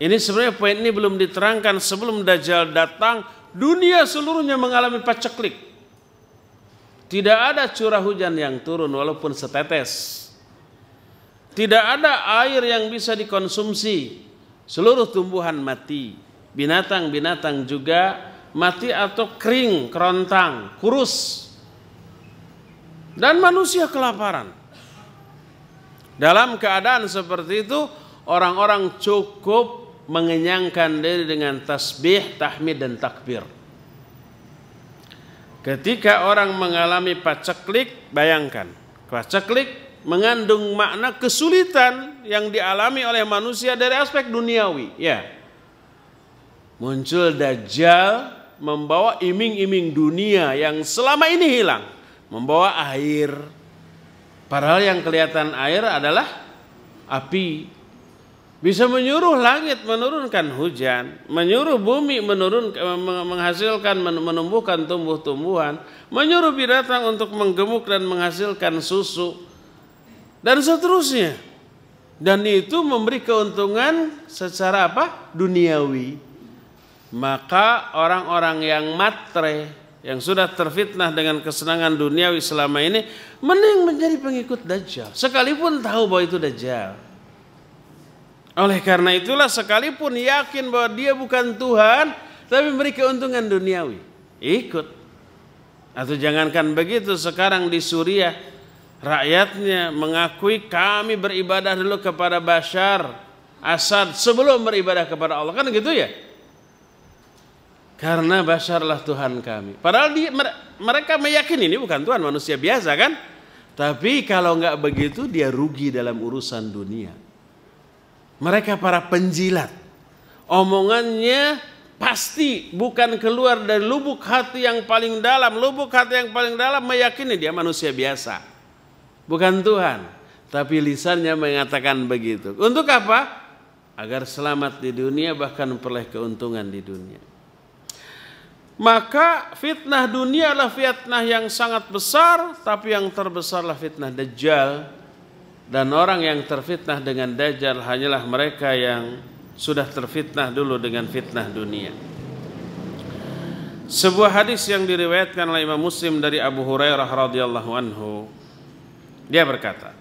ini sebenarnya poin ini belum diterangkan sebelum Dajjal datang, dunia seluruhnya mengalami paceklik. Tidak ada curah hujan yang turun walaupun setetes. Tidak ada air yang bisa dikonsumsi. Seluruh tumbuhan mati. Binatang-binatang juga mati atau kering, kerontang, kurus. Dan manusia kelaparan. Dalam keadaan seperti itu, orang-orang cukup mengenyangkan diri dengan tasbih, tahmid, dan takbir. Ketika orang mengalami paceklik, bayangkan, paceklik mengandung makna kesulitan yang dialami oleh manusia dari aspek duniawi, ya. Muncul Dajjal membawa iming-iming dunia yang selama ini hilang. Membawa air. Padahal yang kelihatan air adalah api. Bisa menyuruh langit menurunkan hujan, menyuruh bumi menurun menghasilkan menumbuhkan tumbuh-tumbuhan, menyuruh binatang untuk menggemuk dan menghasilkan susu dan seterusnya. Dan itu memberi keuntungan secara apa? duniawi maka orang-orang yang matre yang sudah terfitnah dengan kesenangan duniawi selama ini mending menjadi pengikut dajjal sekalipun tahu bahwa itu dajjal oleh karena itulah sekalipun yakin bahwa dia bukan Tuhan tapi beri keuntungan duniawi ikut atau jangankan begitu sekarang di Suriah rakyatnya mengakui kami beribadah dulu kepada Bashar Asad sebelum beribadah kepada Allah kan gitu ya karena basyarlah Tuhan kami. Padahal di, mereka meyakini ini bukan Tuhan, manusia biasa kan? Tapi kalau nggak begitu dia rugi dalam urusan dunia. Mereka para penjilat. Omongannya pasti bukan keluar dari lubuk hati yang paling dalam. Lubuk hati yang paling dalam meyakini dia manusia biasa. Bukan Tuhan. Tapi lisannya mengatakan begitu. Untuk apa? Agar selamat di dunia bahkan memperoleh keuntungan di dunia. Maka fitnah dunia adalah fitnah yang sangat besar, tapi yang terbesarlah fitnah Dajjal. Dan orang yang terfitnah dengan Dajjal hanyalah mereka yang sudah terfitnah dulu dengan fitnah dunia. Sebuah hadis yang diriwayatkan oleh Imam Muslim dari Abu Hurairah radhiyallahu anhu. Dia berkata,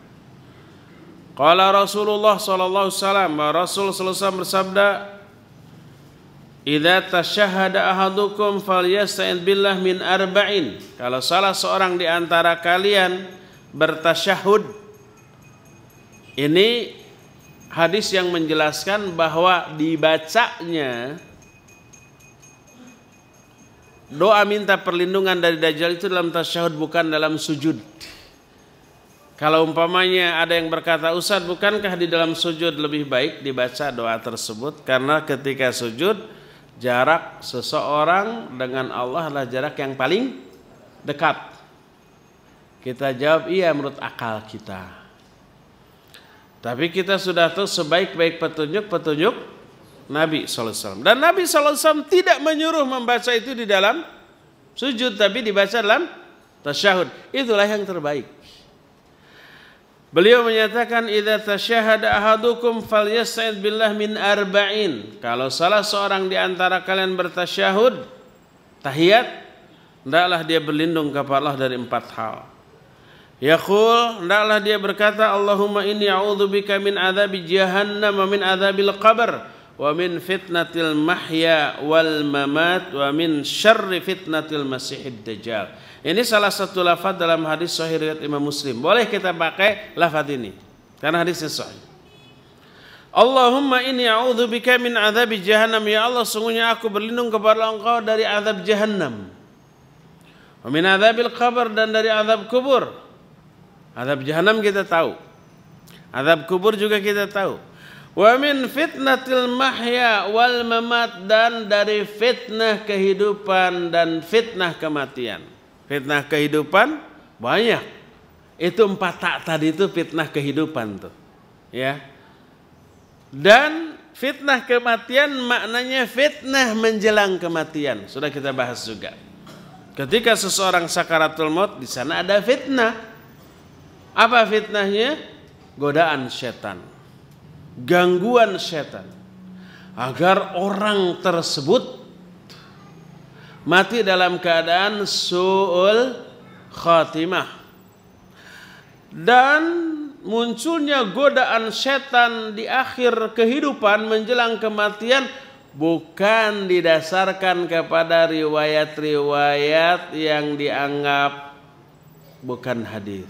Qala Rasulullah sallallahu alaihi wasallam, Rasul selesai bersabda, Idza tasyahada ahadukum falyasta'in billah min arba'in. Kalau salah seorang di antara kalian bertasyahud. Ini hadis yang menjelaskan bahwa dibacanya doa minta perlindungan dari dajjal itu dalam tasyahud bukan dalam sujud. Kalau umpamanya ada yang berkata, "Ustaz, bukankah di dalam sujud lebih baik dibaca doa tersebut?" Karena ketika sujud jarak seseorang dengan Allah adalah jarak yang paling dekat. Kita jawab iya menurut akal kita. Tapi kita sudah tahu sebaik-baik petunjuk-petunjuk Nabi SAW. Dan Nabi SAW tidak menyuruh membaca itu di dalam sujud. Tapi dibaca dalam tasyahud. Itulah yang terbaik. Beliau menyatakan idza tasyahada ahadukum falyas'id billah min arba'in. Kalau salah seorang di antara kalian bertasyahud tahiyat, hendaklah dia berlindung kepada Allah dari empat hal. Yaqul, hendaklah dia berkata Allahumma inni a'udzubika min adzabi jahannam wa min adzabil qabr wa min fitnatil mahya wal mamat wa min syarri fitnatil masiihid dajjal. Ini salah satu lafaz dalam hadis sahih riwayat Imam Muslim. Boleh kita pakai lafaz ini karena hadisnya sahih. Allahumma inni bika min azab jahannam ya Allah sungguhnya aku berlindung kepada Engkau dari azab jahannam. Wa min adzabil qabr dan dari azab kubur. Azab jahannam kita tahu. Azab kubur juga kita tahu. Wa min fitnatil mahya wal mamat dan dari fitnah kehidupan dan fitnah kematian. Fitnah kehidupan banyak. Itu empat tak tadi itu fitnah kehidupan tuh. Ya. Dan fitnah kematian maknanya fitnah menjelang kematian. Sudah kita bahas juga. Ketika seseorang sakaratul maut di sana ada fitnah. Apa fitnahnya? Godaan setan. Gangguan setan. Agar orang tersebut mati dalam keadaan su'ul khatimah dan munculnya godaan setan di akhir kehidupan menjelang kematian bukan didasarkan kepada riwayat-riwayat yang dianggap bukan hadis.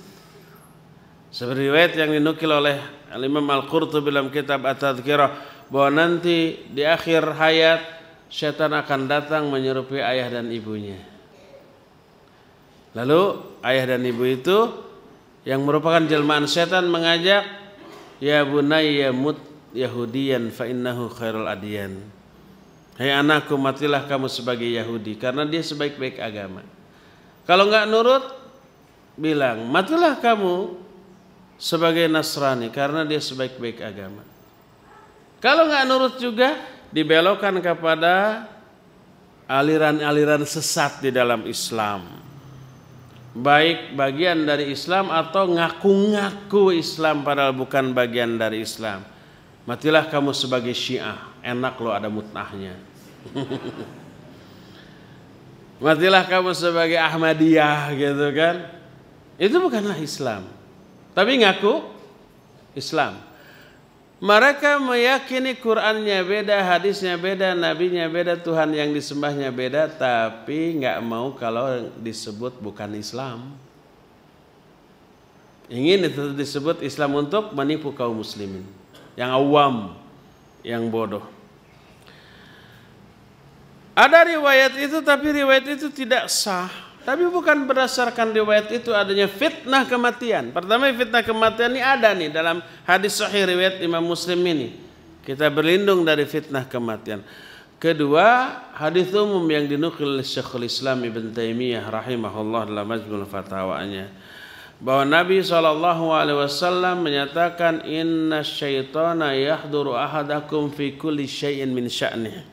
Seperti riwayat yang dinukil oleh Al Imam Al-Qurtubi dalam kitab At-Tadhkirah bahwa nanti di akhir hayat setan akan datang menyerupai ayah dan ibunya. Lalu ayah dan ibu itu yang merupakan jelmaan setan mengajak ya bunayya mut yahudiyan fa innahu khairul adiyan. Hai hey anakku matilah kamu sebagai Yahudi karena dia sebaik-baik agama. Kalau enggak nurut bilang matilah kamu sebagai Nasrani karena dia sebaik-baik agama. Kalau enggak nurut juga dibelokkan kepada aliran-aliran sesat di dalam Islam. Baik bagian dari Islam atau ngaku-ngaku Islam padahal bukan bagian dari Islam. Matilah kamu sebagai Syiah, enak loh ada mutnahnya. Matilah kamu sebagai Ahmadiyah gitu kan. Itu bukanlah Islam. Tapi ngaku Islam. Mereka meyakini Qurannya beda, hadisnya beda, nabinya beda, Tuhan yang disembahnya beda, tapi nggak mau kalau disebut bukan Islam. Ingin itu disebut Islam untuk menipu kaum muslimin, yang awam, yang bodoh. Ada riwayat itu tapi riwayat itu tidak sah. Tapi bukan berdasarkan riwayat itu adanya fitnah kematian. Pertama fitnah kematian ini ada nih dalam hadis sahih riwayat Imam Muslim ini. Kita berlindung dari fitnah kematian. Kedua, hadis umum yang dinukil oleh Syekhul Islam Ibn Taimiyah rahimahullah dalam majmul fatawaannya bahwa Nabi saw menyatakan inna syaitana yahduru ahadakum fi kulli syai'in min sya'nihi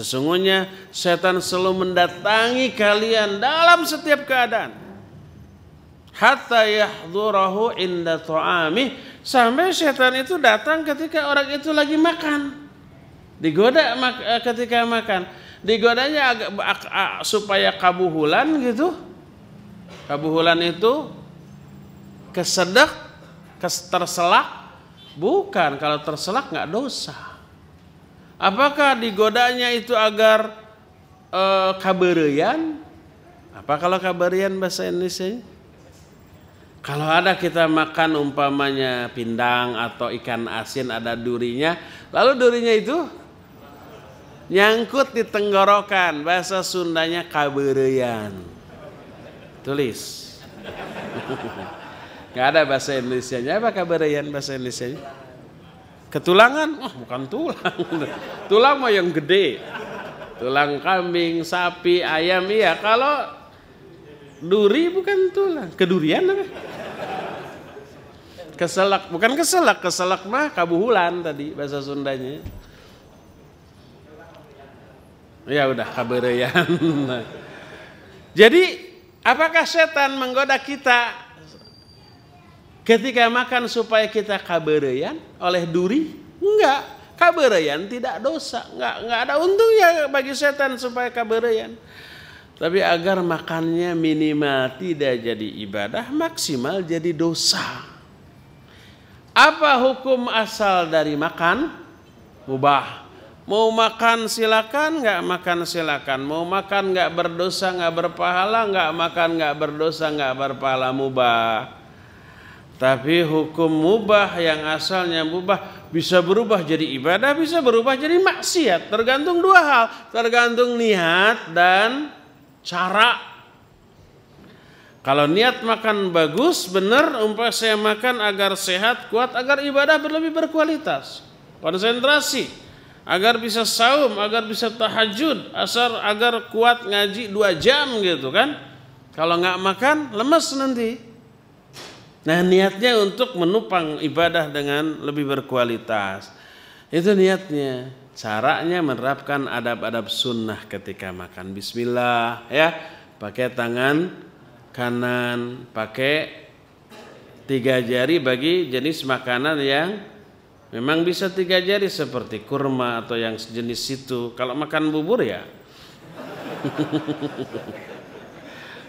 Sesungguhnya setan selalu mendatangi kalian dalam setiap keadaan. Hatta yahdurahu inda ta'amih. Sampai setan itu datang ketika orang itu lagi makan. Digoda eh, ketika makan. Digodanya agak, supaya kabuhulan gitu. Kabuhulan itu kesedek, terselak. Bukan, kalau terselak nggak dosa. Apakah digodanya itu agar uh, eh, kabarian? Apa kalau kabarian bahasa Indonesia? Kalau ada kita makan umpamanya pindang atau ikan asin ada durinya, lalu durinya itu nyangkut di tenggorokan, bahasa Sundanya kabarian. Tulis. Gak ada bahasa Indonesia-nya, apa kabarian bahasa Indonesia-nya? Ketulangan? oh, bukan tulang. tulang mah yang gede. Tulang kambing, sapi, ayam iya. Kalau duri bukan tulang, kedurian apa? Keselak, bukan keselak, keselak mah kabuhulan tadi bahasa Sundanya. Ya udah kabereyan. Jadi apakah setan menggoda kita Ketika makan supaya kita kabereyan oleh duri? Enggak. Kabereyan tidak dosa. Enggak, enggak ada untungnya bagi setan supaya kabereyan. Tapi agar makannya minimal tidak jadi ibadah, maksimal jadi dosa. Apa hukum asal dari makan? Mubah. Mau makan silakan, enggak makan silakan. Mau makan enggak berdosa, enggak berpahala, enggak makan enggak berdosa, enggak berpahala mubah. Tapi hukum mubah yang asalnya mubah bisa berubah jadi ibadah, bisa berubah jadi maksiat. Tergantung dua hal, tergantung niat dan cara. Kalau niat makan bagus, benar, umpah saya makan agar sehat, kuat, agar ibadah berlebih berkualitas. Konsentrasi, agar bisa saum, agar bisa tahajud, asar agar kuat ngaji dua jam gitu kan. Kalau nggak makan, lemes nanti. Nah niatnya untuk menupang ibadah dengan lebih berkualitas. Itu niatnya. Caranya menerapkan adab-adab sunnah ketika makan. Bismillah ya. Pakai tangan kanan. Pakai tiga jari bagi jenis makanan yang memang bisa tiga jari. Seperti kurma atau yang sejenis itu. Kalau makan bubur ya.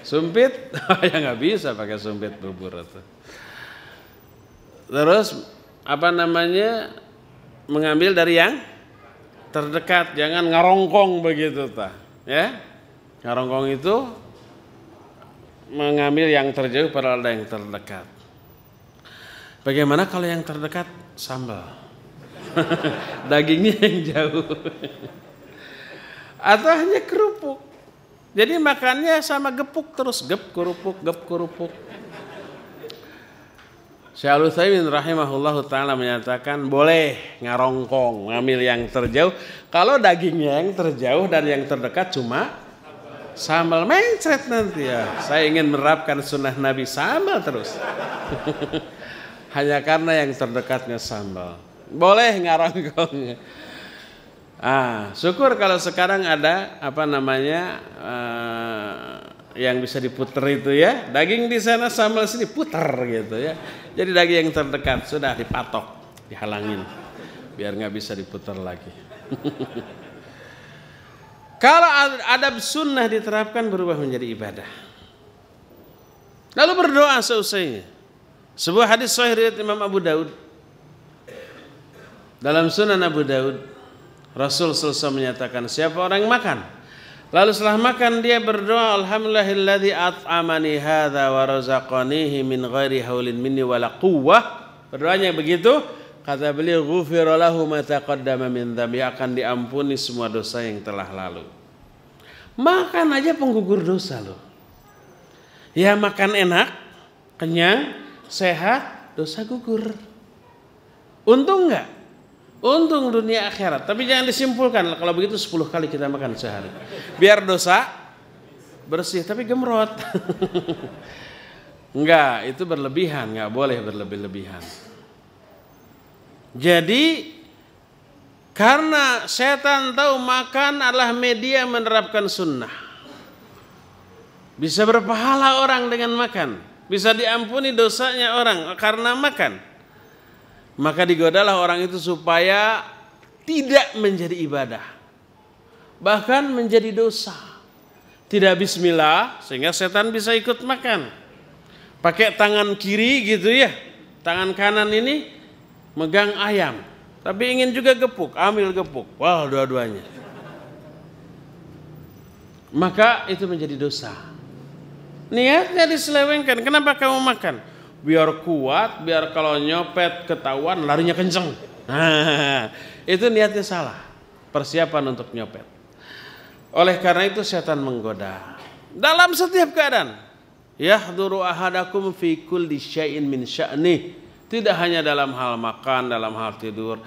sumpit? Oh, ya nggak bisa pakai sumpit bubur. Atau. Terus apa namanya mengambil dari yang terdekat, jangan ngarongkong begitu ta? ya. Ngarongkong itu mengambil yang terjauh pada yang terdekat. Bagaimana kalau yang terdekat sambal? Dagingnya yang jauh. Atau hanya kerupuk. Jadi makannya sama gepuk terus, gep kerupuk, gep kerupuk. Syaikhul Utsaimin rahimahullah taala menyatakan boleh ngarongkong ngambil yang terjauh kalau dagingnya yang terjauh dan yang terdekat cuma sambal mencret nanti ya. Saya ingin menerapkan sunnah Nabi sambal terus. Hanya karena yang terdekatnya sambal. Boleh ngarongkong. Ah, syukur kalau sekarang ada apa namanya uh, yang bisa diputer itu ya. Daging di sana sambal sini puter gitu ya. Jadi daging yang terdekat sudah dipatok, dihalangin biar nggak bisa diputer lagi. Kalau adab sunnah diterapkan berubah menjadi ibadah. Lalu berdoa seusainya. Sebuah hadis sahih riwayat Imam Abu Daud. Dalam sunan Abu Daud, Rasul selesai menyatakan siapa orang yang makan Lalu setelah makan dia berdoa alhamdulillahilladzi at'amani hadha wa razaqanihi min ghairi haulin minni wala quwwah. Berdoanya begitu, kata beliau ghufira ma taqaddama min dzambi akan diampuni semua dosa yang telah lalu. Makan aja penggugur dosa loh. Ya makan enak, kenyang, sehat, dosa gugur. Untung enggak? Untung dunia akhirat. Tapi jangan disimpulkan kalau begitu 10 kali kita makan sehari. Biar dosa bersih tapi gemrot. Enggak, itu berlebihan, enggak boleh berlebih-lebihan. Jadi karena setan tahu makan adalah media menerapkan sunnah. Bisa berpahala orang dengan makan. Bisa diampuni dosanya orang karena makan. Maka digodalah orang itu supaya tidak menjadi ibadah. Bahkan menjadi dosa. Tidak bismillah sehingga setan bisa ikut makan. Pakai tangan kiri gitu ya. Tangan kanan ini megang ayam. Tapi ingin juga gepuk, ambil gepuk. Wah dua-duanya. Maka itu menjadi dosa. Niatnya diselewengkan. Kenapa kamu makan? biar kuat, biar kalau nyopet ketahuan larinya kenceng. Nah, itu niatnya salah. Persiapan untuk nyopet. Oleh karena itu setan menggoda. Dalam setiap keadaan. ya Yahduru ahadakum fi di syai'in min sya'ni. Tidak hanya dalam hal makan, dalam hal tidur.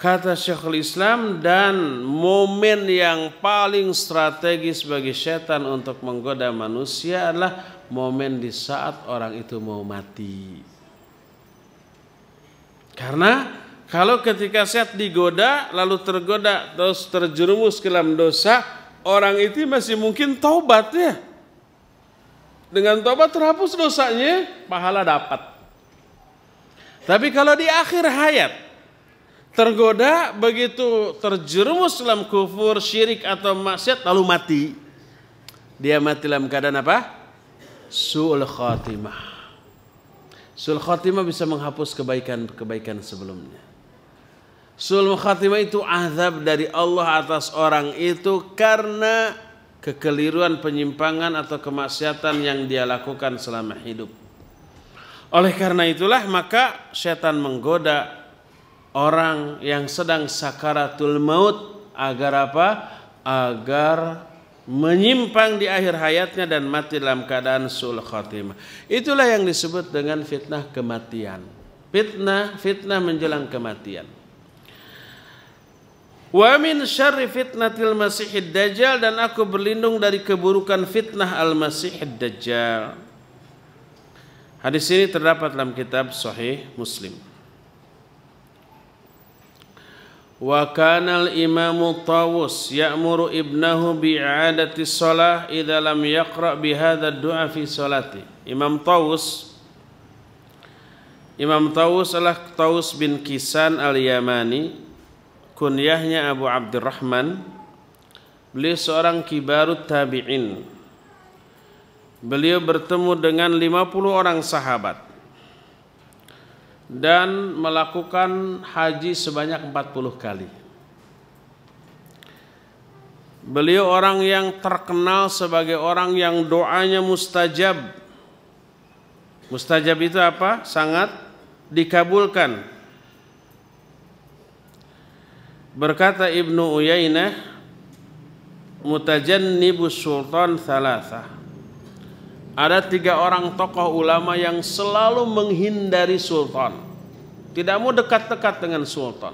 Kata Syekhul Islam dan momen yang paling strategis bagi setan untuk menggoda manusia adalah momen di saat orang itu mau mati. Karena kalau ketika Set digoda lalu tergoda terus terjerumus ke dalam dosa, orang itu masih mungkin taubat ya. Dengan taubat terhapus dosanya, pahala dapat. Tapi kalau di akhir hayat tergoda begitu terjerumus dalam kufur, syirik atau maksiat lalu mati. Dia mati dalam keadaan apa? Sul khatimah. sul khatimah bisa menghapus kebaikan-kebaikan sebelumnya. Sul khatimah itu azab dari Allah atas orang itu karena kekeliruan, penyimpangan atau kemaksiatan yang dia lakukan selama hidup. Oleh karena itulah maka setan menggoda orang yang sedang sakaratul maut agar apa? Agar menyimpang di akhir hayatnya dan mati dalam keadaan sul khatimah. Itulah yang disebut dengan fitnah kematian. Fitnah, fitnah menjelang kematian. Wa min syarri fitnatil masihid dajjal dan aku berlindung dari keburukan fitnah al-masihid dajjal. Hadis ini terdapat dalam kitab Sahih Muslim. tawus ya'muru ibnahu يأمر ابنه بإعادة الصلاة إذا yaqra يقرأ بهذا du'a fi صلاته Imam Tawus Imam Tawus adalah Tawus bin Kisan al-Yamani kunyahnya Abu Abdurrahman beliau seorang kibarut tabi'in beliau bertemu dengan 50 orang sahabat dan melakukan haji sebanyak 40 kali. Beliau orang yang terkenal sebagai orang yang doanya mustajab. Mustajab itu apa? Sangat dikabulkan. Berkata Ibnu Uyainah, mutajannibus sultan thalatha. Ada tiga orang tokoh ulama yang selalu menghindari sultan. Tidak mau dekat-dekat dengan sultan.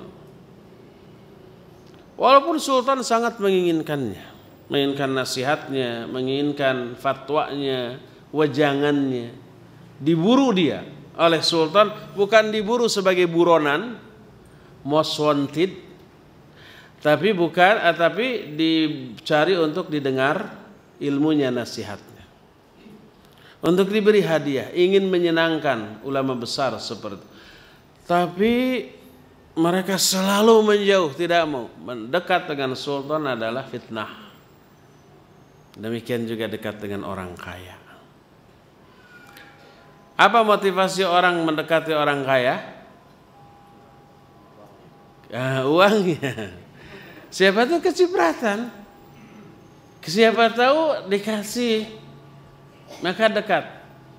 Walaupun sultan sangat menginginkannya. Menginginkan nasihatnya, menginginkan fatwanya, wejangannya. Diburu dia oleh sultan. Bukan diburu sebagai buronan. Most wanted. Tapi bukan, eh, tapi dicari untuk didengar ilmunya nasihat untuk diberi hadiah, ingin menyenangkan ulama besar seperti itu. Tapi mereka selalu menjauh, tidak mau mendekat dengan sultan adalah fitnah. Demikian juga dekat dengan orang kaya. Apa motivasi orang mendekati orang kaya? Uh, uangnya. Siapa tuh kecipratan? Siapa tahu dikasih maka dekat.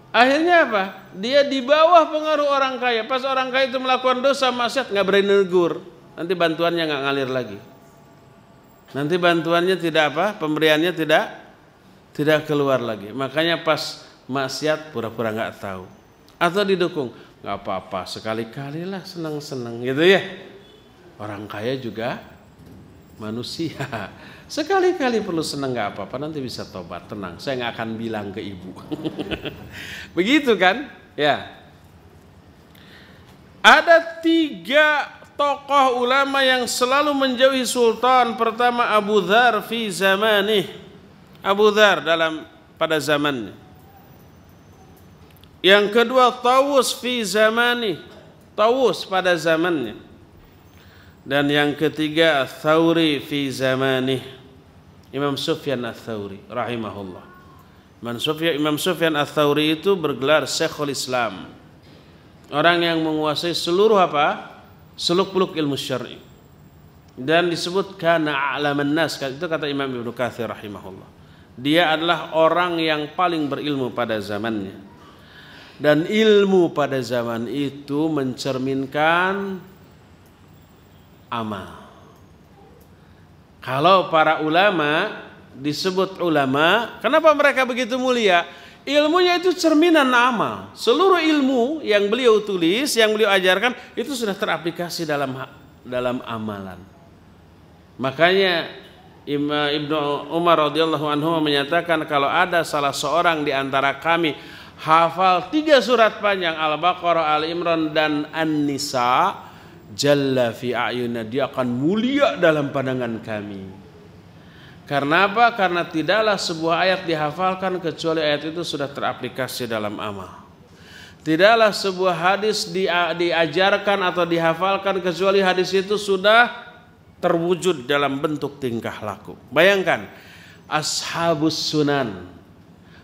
Akhirnya apa? Dia di bawah pengaruh orang kaya. Pas orang kaya itu melakukan dosa maksiat nggak berani negur. Nanti bantuannya nggak ngalir lagi. Nanti bantuannya tidak apa? Pemberiannya tidak tidak keluar lagi. Makanya pas maksiat pura-pura nggak tahu atau didukung nggak apa-apa sekali-kali lah senang-senang gitu ya orang kaya juga manusia Sekali-kali perlu senang gak apa-apa, nanti bisa tobat, tenang. Saya gak akan bilang ke ibu. Begitu kan? Ya. Ada tiga tokoh ulama yang selalu menjauhi sultan. Pertama Abu Dhar fi zamanih. Abu Dhar dalam pada zamannya. Yang kedua Tawus fi zamanih Tawus pada zamannya. Dan yang ketiga Thauri fi zamanih. Imam Sufyan Al-Thawri rahimahullah. Imam Sufyan, Imam Sufyan Al-Thawri itu bergelar Syekhul Islam. Orang yang menguasai seluruh apa? Seluk-beluk ilmu syar'i. Dan disebut kana a'laman nas, itu kata Imam Ibnu Kathir, rahimahullah. Dia adalah orang yang paling berilmu pada zamannya. Dan ilmu pada zaman itu mencerminkan amal. Kalau para ulama disebut ulama, kenapa mereka begitu mulia? Ilmunya itu cerminan amal. Seluruh ilmu yang beliau tulis, yang beliau ajarkan itu sudah teraplikasi dalam dalam amalan. Makanya Ibnu Umar radhiyallahu anhu menyatakan kalau ada salah seorang di antara kami hafal tiga surat panjang Al-Baqarah, Al-Imran dan An-Nisa, jalla fi a'yuna dia akan mulia dalam pandangan kami karena apa karena tidaklah sebuah ayat dihafalkan kecuali ayat itu sudah teraplikasi dalam amal tidaklah sebuah hadis diajarkan atau dihafalkan kecuali hadis itu sudah terwujud dalam bentuk tingkah laku bayangkan ashabus sunan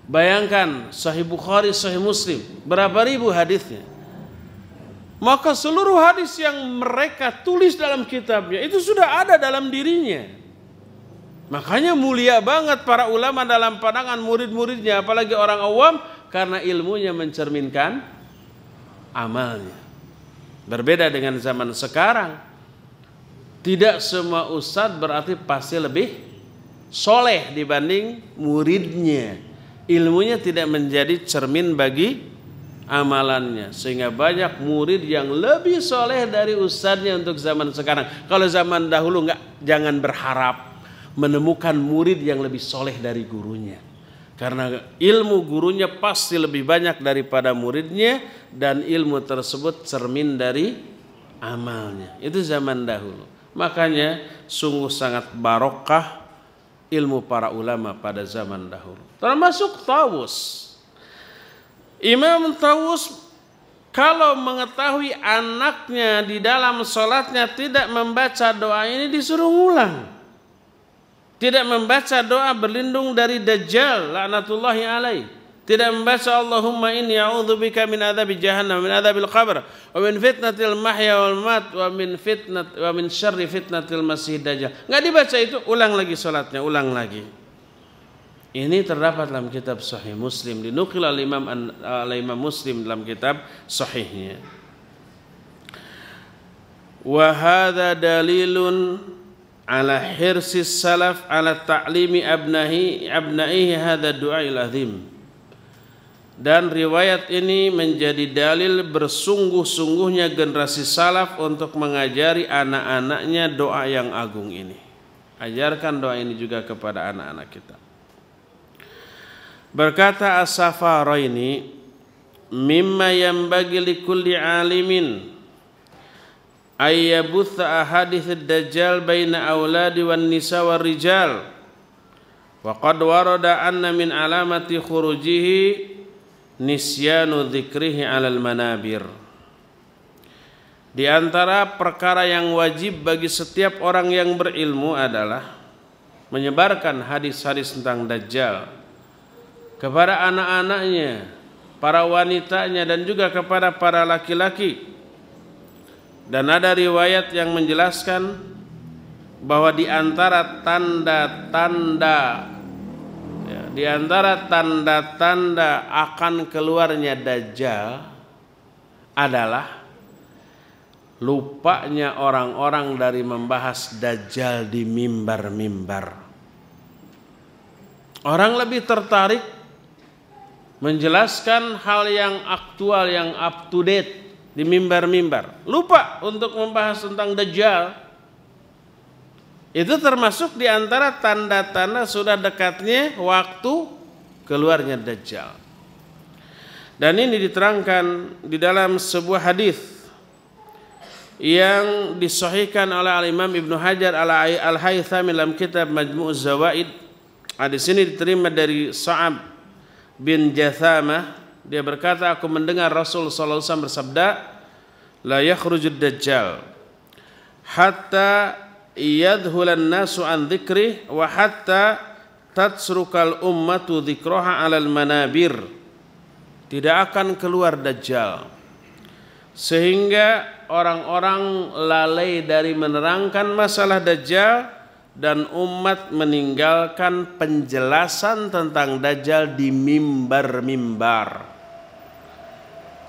bayangkan sahih bukhari sahih muslim berapa ribu hadisnya maka seluruh hadis yang mereka tulis dalam kitabnya itu sudah ada dalam dirinya. Makanya mulia banget para ulama dalam pandangan murid-muridnya, apalagi orang awam, karena ilmunya mencerminkan amalnya. Berbeda dengan zaman sekarang, tidak semua ustadz berarti pasti lebih soleh dibanding muridnya. Ilmunya tidak menjadi cermin bagi amalannya sehingga banyak murid yang lebih soleh dari ustadznya untuk zaman sekarang kalau zaman dahulu nggak jangan berharap menemukan murid yang lebih soleh dari gurunya karena ilmu gurunya pasti lebih banyak daripada muridnya dan ilmu tersebut cermin dari amalnya itu zaman dahulu makanya sungguh sangat barokah ilmu para ulama pada zaman dahulu termasuk Tawus Imam Tawus kalau mengetahui anaknya di dalam sholatnya tidak membaca doa ini disuruh ulang. Tidak membaca doa berlindung dari Dajjal laknatullahi alaih. Tidak membaca Allahumma inni a'udzubika min adzabi jahannam min adzabil qabr wa min fitnatil mahya wal mat wa min fitnat wa min syarri fitnatil masih dajjal. Enggak dibaca itu, ulang lagi sholatnya, ulang lagi. Ini terdapat dalam kitab Sahih Muslim. Dinukil oleh Imam oleh Imam Muslim dalam kitab Sahihnya. Wahada dalilun ala hirsi salaf ala ta'limi abnahi abnaihi hadha du'a azim. Dan riwayat ini menjadi dalil bersungguh-sungguhnya generasi salaf untuk mengajari anak-anaknya doa yang agung ini. Ajarkan doa ini juga kepada anak-anak kita. Berkata As-Safaraini mimma bagi likulli alimin ayyabutha ahadith dajjal baina awladi wan nisa wa rijal wa qad warada anna min alamati khurujihi nisyanu dzikrihi alal manabir di antara perkara yang wajib bagi setiap orang yang berilmu adalah menyebarkan hadis-hadis tentang Dajjal kepada anak-anaknya, para wanitanya dan juga kepada para laki-laki. Dan ada riwayat yang menjelaskan bahwa di antara tanda-tanda ya, di antara tanda-tanda akan keluarnya dajjal adalah lupanya orang-orang dari membahas dajjal di mimbar-mimbar. Orang lebih tertarik menjelaskan hal yang aktual yang up to date di mimbar-mimbar. Lupa untuk membahas tentang dajjal. Itu termasuk di antara tanda-tanda sudah dekatnya waktu keluarnya dajjal. Dan ini diterangkan di dalam sebuah hadis yang disohikan oleh Al-Imam Ibnu Hajar Al-Haythami dalam kitab Majmu' Zawaid. Hadis ini diterima dari Sa'ab bin Jathamah dia berkata aku mendengar Rasul sallallahu alaihi bersabda la yakhrujud dajjal hatta yadhulan nasu an wahatta wa hatta tatsrukal ummatu dzikraha alal manabir tidak akan keluar dajjal sehingga orang-orang lalai dari menerangkan masalah dajjal dan umat meninggalkan penjelasan tentang Dajjal di mimbar-mimbar.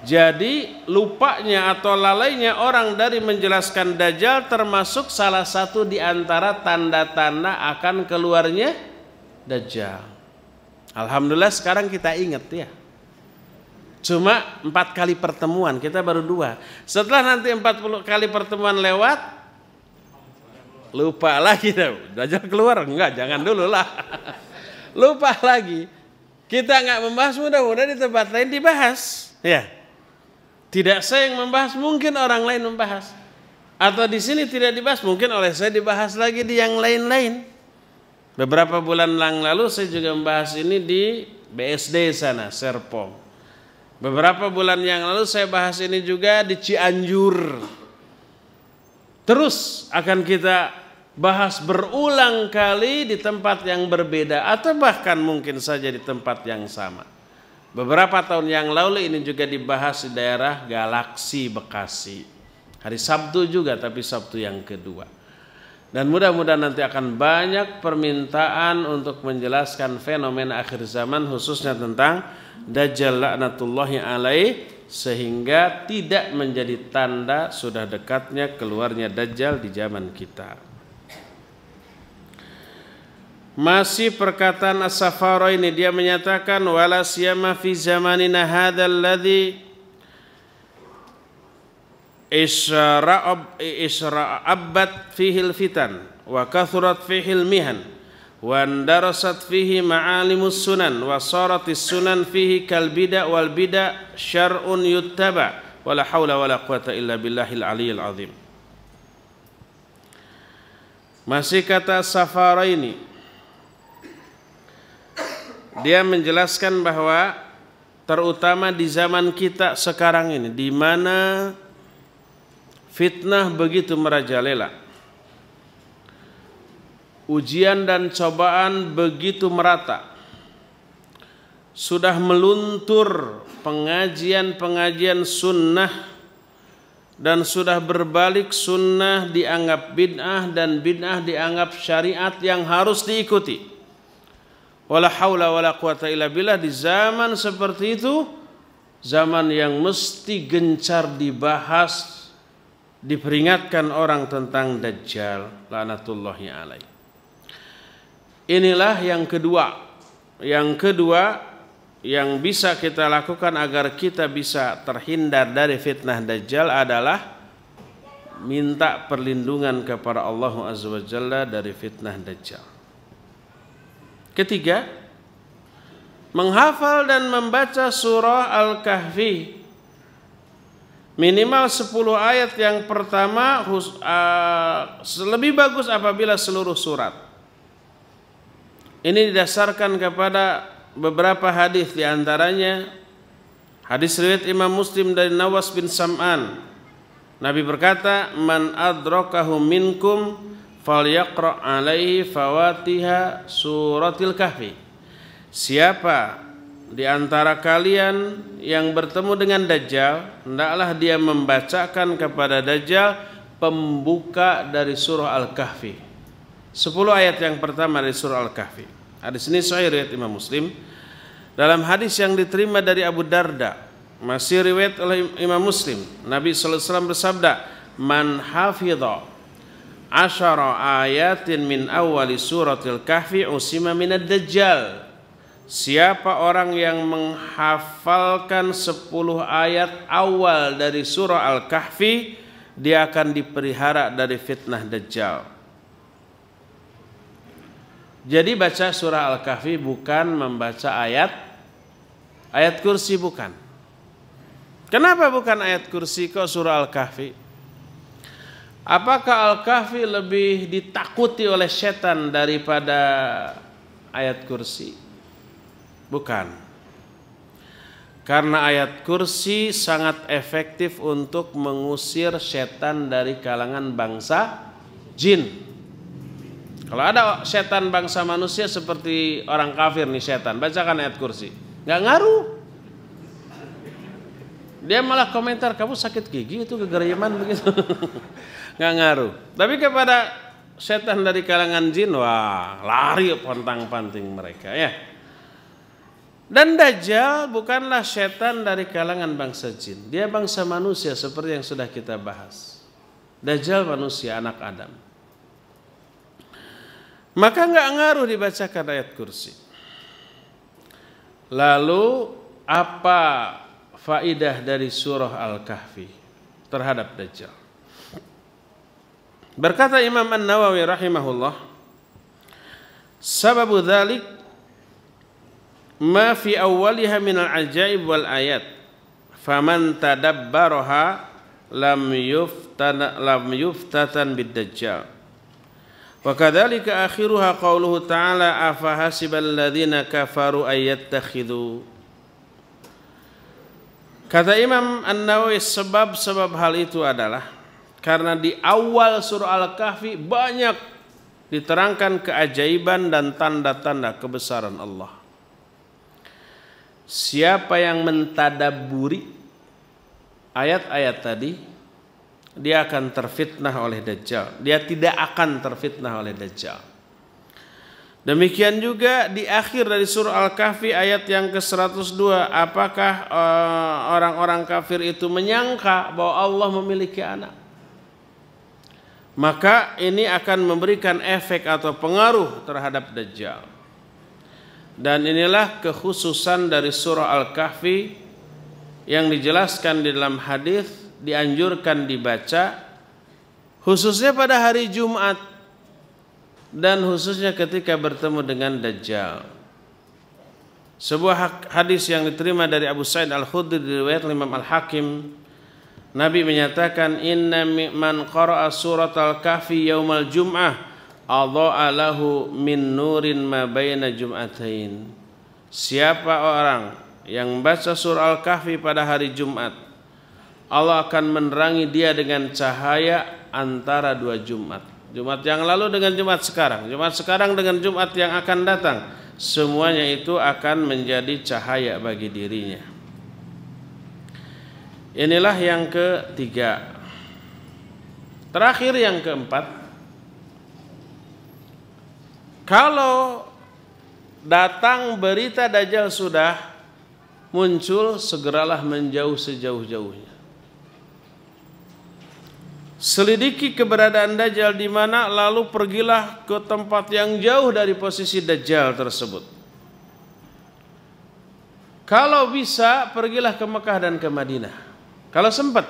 Jadi lupanya atau lalainya orang dari menjelaskan Dajjal termasuk salah satu di antara tanda-tanda akan keluarnya Dajjal. Alhamdulillah sekarang kita ingat ya. Cuma empat kali pertemuan, kita baru dua. Setelah nanti empat puluh kali pertemuan lewat, lupa lagi Dajjal keluar enggak jangan dulu lah lupa lagi kita nggak membahas mudah-mudahan di tempat lain dibahas ya tidak saya yang membahas mungkin orang lain membahas atau di sini tidak dibahas mungkin oleh saya dibahas lagi di yang lain-lain beberapa bulan lang lalu saya juga membahas ini di BSD sana Serpong beberapa bulan yang lalu saya bahas ini juga di Cianjur terus akan kita bahas berulang kali di tempat yang berbeda atau bahkan mungkin saja di tempat yang sama. Beberapa tahun yang lalu ini juga dibahas di daerah Galaksi Bekasi. Hari Sabtu juga tapi Sabtu yang kedua. Dan mudah-mudahan nanti akan banyak permintaan untuk menjelaskan fenomena akhir zaman khususnya tentang Dajjal laknatullahi alaih sehingga tidak menjadi tanda sudah dekatnya keluarnya Dajjal di zaman kita. Masih perkataan As-Safara ini dia menyatakan wala siyama fi zamanina hadzal ladzi isra'ab isra'abat fihil fitan wa kathurat fihil mihan wa darasat fihi ma'alimus sunan wa saratis sunan fihi kal bid'a wal bid'a syar'un yuttaba wala haula wala quwata illa billahil aliyil azim masih kata safara ini dia menjelaskan bahwa terutama di zaman kita sekarang ini di mana fitnah begitu merajalela ujian dan cobaan begitu merata sudah meluntur pengajian-pengajian sunnah dan sudah berbalik sunnah dianggap bid'ah dan bid'ah dianggap syariat yang harus diikuti wala haula wala quwata illa billah di zaman seperti itu zaman yang mesti gencar dibahas diperingatkan orang tentang dajjal lanatullahi alai inilah yang kedua yang kedua yang bisa kita lakukan agar kita bisa terhindar dari fitnah dajjal adalah minta perlindungan kepada Allah Azza wa Jalla dari fitnah dajjal Ketiga, menghafal dan membaca surah Al-Kahfi minimal 10 ayat yang pertama ah, lebih bagus apabila seluruh surat. Ini didasarkan kepada beberapa hadis di antaranya hadis riwayat Imam Muslim dari Nawas bin Sam'an. Nabi berkata, "Man adrakahu minkum falyaqra alaihi fawatiha suratil kahfi. Siapa di antara kalian yang bertemu dengan Dajjal, hendaklah dia membacakan kepada Dajjal pembuka dari surah Al-Kahfi. 10 ayat yang pertama dari surah Al-Kahfi. Hadis ini sahih riwayat Imam Muslim. Dalam hadis yang diterima dari Abu Darda, masih riwayat oleh Imam Muslim, Nabi Sallallahu alaihi wasallam bersabda, "Man hafidha asyara ayatin min awali suratil kahfi usima minad dajjal Siapa orang yang menghafalkan 10 ayat awal dari surah Al-Kahfi dia akan dipelihara dari fitnah dajjal. Jadi baca surah Al-Kahfi bukan membaca ayat ayat kursi bukan. Kenapa bukan ayat kursi kok surah Al-Kahfi? Apakah Al-Kahfi lebih ditakuti oleh setan daripada ayat kursi? Bukan. Karena ayat kursi sangat efektif untuk mengusir setan dari kalangan bangsa jin. Kalau ada setan bangsa manusia seperti orang kafir nih setan, bacakan ayat kursi. Nggak ngaruh. Dia malah komentar, kamu sakit gigi itu kegeriman begitu. nggak ngaruh tapi kepada setan dari kalangan jin wah lari pontang panting mereka ya dan Dajjal bukanlah setan dari kalangan bangsa jin. Dia bangsa manusia seperti yang sudah kita bahas. Dajjal manusia anak Adam. Maka nggak ngaruh dibacakan ayat kursi. Lalu apa faidah dari surah Al-Kahfi terhadap Dajjal? Berkata Imam An-Nawawi rahimahullah, sebab dzalik ma fi awwaliha min al-ajaib wal ayat. Faman tadabbaraha lam yuftan lam yuftatan bid-dajjal." Wa kadzalika akhiruha qauluhu ta'ala afahasibal ladzina kafaru ayyattakhidhu Kata Imam An-Nawawi sebab-sebab hal itu adalah karena di awal surah Al-Kahfi banyak diterangkan keajaiban dan tanda-tanda kebesaran Allah. Siapa yang mentadaburi ayat-ayat tadi, dia akan terfitnah oleh Dajjal. Dia tidak akan terfitnah oleh Dajjal. Demikian juga di akhir dari surah Al-Kahfi ayat yang ke-102, apakah eh, orang-orang kafir itu menyangka bahwa Allah memiliki anak? maka ini akan memberikan efek atau pengaruh terhadap Dajjal. Dan inilah kekhususan dari surah Al-Kahfi yang dijelaskan di dalam hadis dianjurkan dibaca khususnya pada hari Jumat dan khususnya ketika bertemu dengan Dajjal. Sebuah hadis yang diterima dari Abu Sa'id Al-Khudri riwayat Imam Al-Hakim Nabi menyatakan inna man qara'a surat kahfi yaumal jum'ah adha'a lahu min nurin ma baina jum'atain. Siapa orang yang baca surah Al-Kahfi pada hari Jumat, Allah akan menerangi dia dengan cahaya antara dua Jumat. Jumat yang lalu dengan Jumat sekarang, Jumat sekarang dengan Jumat yang akan datang, semuanya itu akan menjadi cahaya bagi dirinya. Inilah yang ketiga. Terakhir yang keempat. Kalau datang berita dajjal sudah muncul, segeralah menjauh sejauh-jauhnya. Selidiki keberadaan dajjal di mana, lalu pergilah ke tempat yang jauh dari posisi dajjal tersebut. Kalau bisa, pergilah ke Mekah dan ke Madinah. Kalau sempat.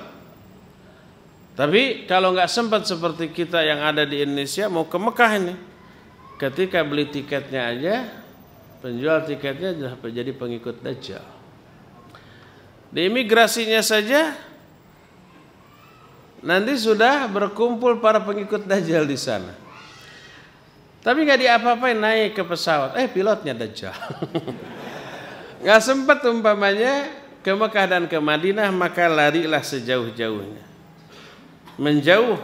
Tapi kalau nggak sempat seperti kita yang ada di Indonesia mau ke Mekah ini. Ketika beli tiketnya aja, penjual tiketnya sudah jadi pengikut Dajjal. Di imigrasinya saja nanti sudah berkumpul para pengikut Dajjal di sana. Tapi nggak diapa-apain naik ke pesawat. Eh pilotnya Dajjal. Nggak sempat umpamanya ke Mekah dan ke Madinah maka larilah sejauh-jauhnya menjauh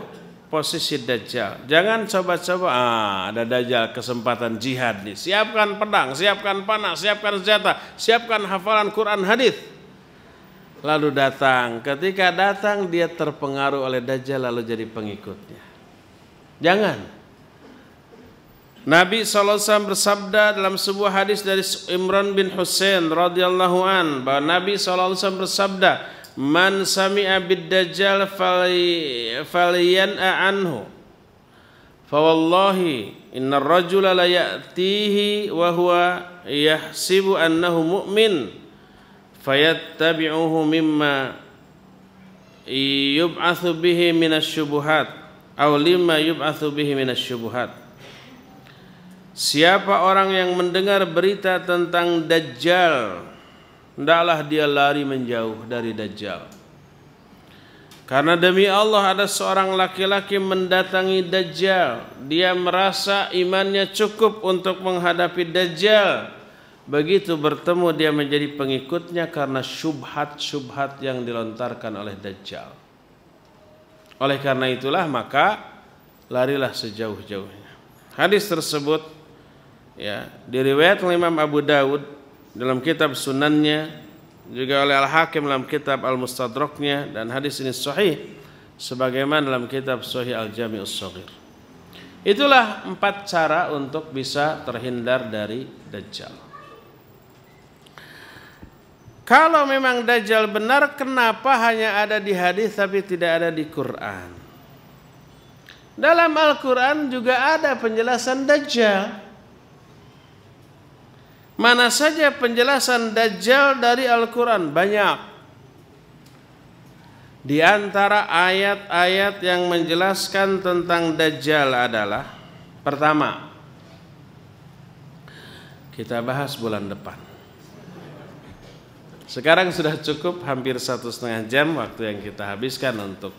posisi Dajjal jangan coba-coba ah, ada Dajjal kesempatan jihad nih siapkan pedang siapkan panah siapkan senjata siapkan hafalan Quran hadis lalu datang ketika datang dia terpengaruh oleh Dajjal lalu jadi pengikutnya jangan Nabi SAW bersabda dalam sebuah hadis dari Imran bin Hussein radhiyallahu an bahwa Nabi SAW bersabda man sami'a bid dajjal falyan'a anhu fawallahi innar rajula la ya'tihi wa huwa yahsibu annahu mu'min fayattabi'uhu mimma yub'athu bihi minasy syubuhat aw lima yub'athu bihi minasy syubuhat Siapa orang yang mendengar berita tentang Dajjal, hendaklah dia lari menjauh dari Dajjal. Karena demi Allah ada seorang laki-laki mendatangi Dajjal. Dia merasa imannya cukup untuk menghadapi Dajjal. Begitu bertemu dia menjadi pengikutnya karena syubhat-syubhat yang dilontarkan oleh Dajjal. Oleh karena itulah maka larilah sejauh-jauhnya. Hadis tersebut ya oleh Imam Abu Dawud dalam kitab sunannya juga oleh Al Hakim dalam kitab Al Mustadraknya dan hadis ini sahih sebagaimana dalam kitab Sahih Al Jami'us Shaghir. Itulah empat cara untuk bisa terhindar dari dajjal. Kalau memang dajjal benar, kenapa hanya ada di hadis tapi tidak ada di Quran? Dalam Al-Quran juga ada penjelasan dajjal. Mana saja penjelasan Dajjal dari Al-Quran? Banyak. Di antara ayat-ayat yang menjelaskan tentang Dajjal adalah Pertama, kita bahas bulan depan. Sekarang sudah cukup hampir satu setengah jam waktu yang kita habiskan untuk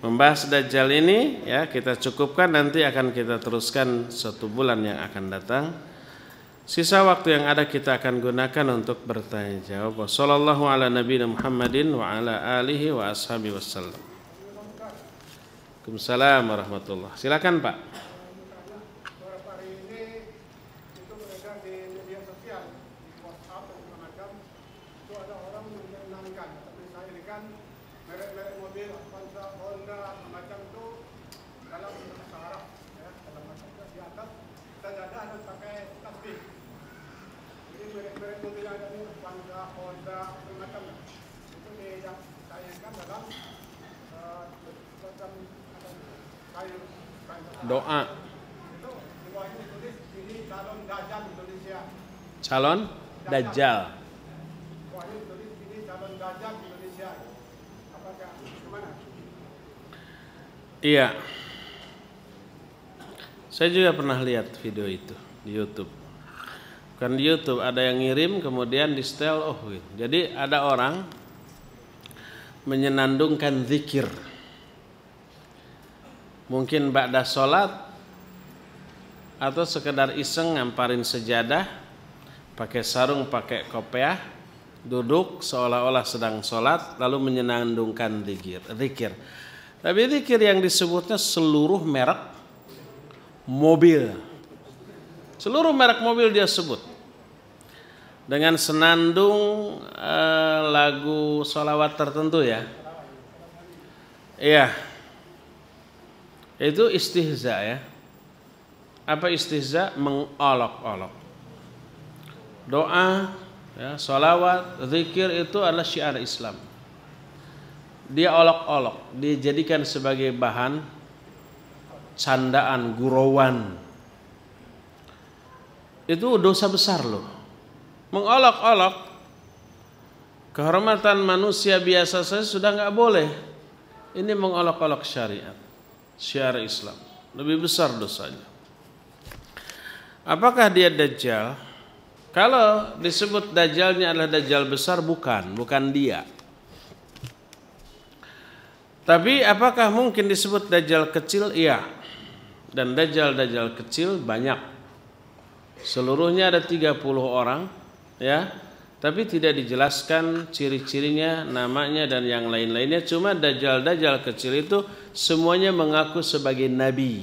membahas Dajjal ini ya kita cukupkan nanti akan kita teruskan satu bulan yang akan datang Sisa waktu yang ada kita akan gunakan untuk bertanya jawab. Wassallallahu ala Nabi Muhammadin wa ala alihi wa ashabi wassalam. Waalaikumsalam warahmatullahi. Silakan Pak. doa. Calon Dajjal. Iya. Saya juga pernah lihat video itu di YouTube. Bukan di YouTube, ada yang ngirim kemudian di style oh gitu. Jadi ada orang menyenandungkan zikir mungkin ba'da sholat atau sekedar iseng ngamparin sejadah pakai sarung pakai kopiah duduk seolah-olah sedang sholat lalu menyenandungkan dikir dikir tapi dikir yang disebutnya seluruh merek mobil seluruh merek mobil dia sebut dengan senandung eh, lagu sholawat tertentu ya iya itu istihza ya. Apa istihza? Mengolok-olok. Doa, ya, salawat zikir itu adalah syiar Islam. Dia olok-olok, dijadikan sebagai bahan candaan, gurauan. Itu dosa besar loh. Mengolok-olok kehormatan manusia biasa saja sudah nggak boleh. Ini mengolok-olok syariat syiar Islam. Lebih besar dosanya. Apakah dia dajjal? Kalau disebut dajjalnya adalah dajjal besar bukan, bukan dia. Tapi apakah mungkin disebut dajjal kecil? Iya. Dan dajjal-dajjal kecil banyak. Seluruhnya ada 30 orang, ya tapi tidak dijelaskan ciri-cirinya, namanya dan yang lain-lainnya. Cuma dajjal-dajjal kecil itu semuanya mengaku sebagai nabi.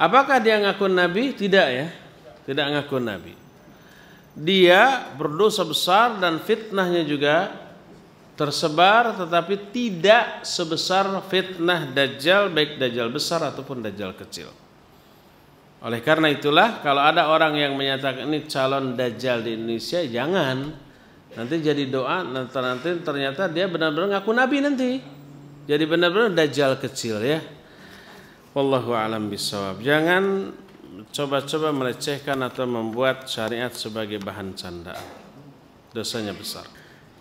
Apakah dia ngaku nabi? Tidak ya. Tidak ngaku nabi. Dia berdosa besar dan fitnahnya juga tersebar tetapi tidak sebesar fitnah dajjal baik dajjal besar ataupun dajjal kecil. Oleh karena itulah kalau ada orang yang menyatakan ini calon dajjal di Indonesia jangan nanti jadi doa nanti, nanti ternyata dia benar-benar ngaku nabi nanti. Jadi benar-benar dajjal kecil ya. Wallahu alam bisawab. Jangan coba-coba melecehkan atau membuat syariat sebagai bahan candaan. Dosanya besar.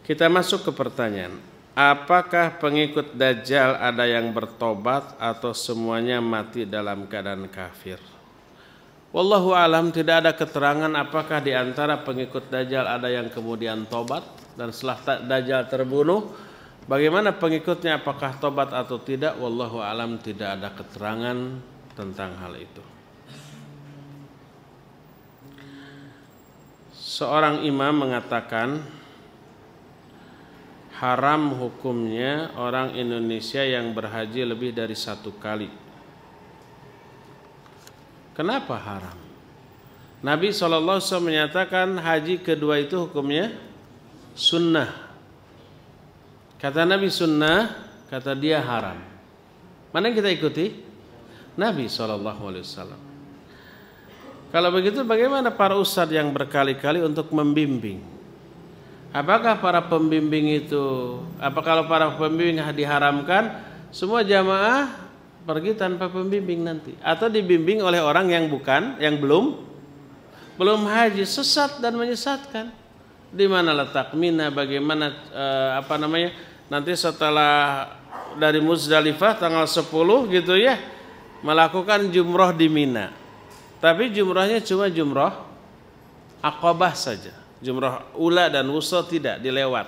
Kita masuk ke pertanyaan. Apakah pengikut Dajjal ada yang bertobat atau semuanya mati dalam keadaan kafir? Wallahu alam tidak ada keterangan apakah di antara pengikut Dajjal ada yang kemudian tobat dan setelah Dajjal terbunuh bagaimana pengikutnya apakah tobat atau tidak wallahu alam tidak ada keterangan tentang hal itu. Seorang imam mengatakan haram hukumnya orang Indonesia yang berhaji lebih dari satu kali Kenapa haram? Nabi SAW menyatakan haji kedua itu hukumnya sunnah. Kata Nabi sunnah, kata dia haram. Mana yang kita ikuti? Nabi SAW. Kalau begitu bagaimana para ustadz yang berkali-kali untuk membimbing? Apakah para pembimbing itu, apa kalau para pembimbing diharamkan, semua jamaah pergi tanpa pembimbing nanti atau dibimbing oleh orang yang bukan yang belum belum haji sesat dan menyesatkan di mana letak mina bagaimana e, apa namanya nanti setelah dari Muzdalifah tanggal 10 gitu ya melakukan jumroh di Mina tapi jumrohnya cuma jumroh akobah saja jumroh ula dan wusto tidak dilewat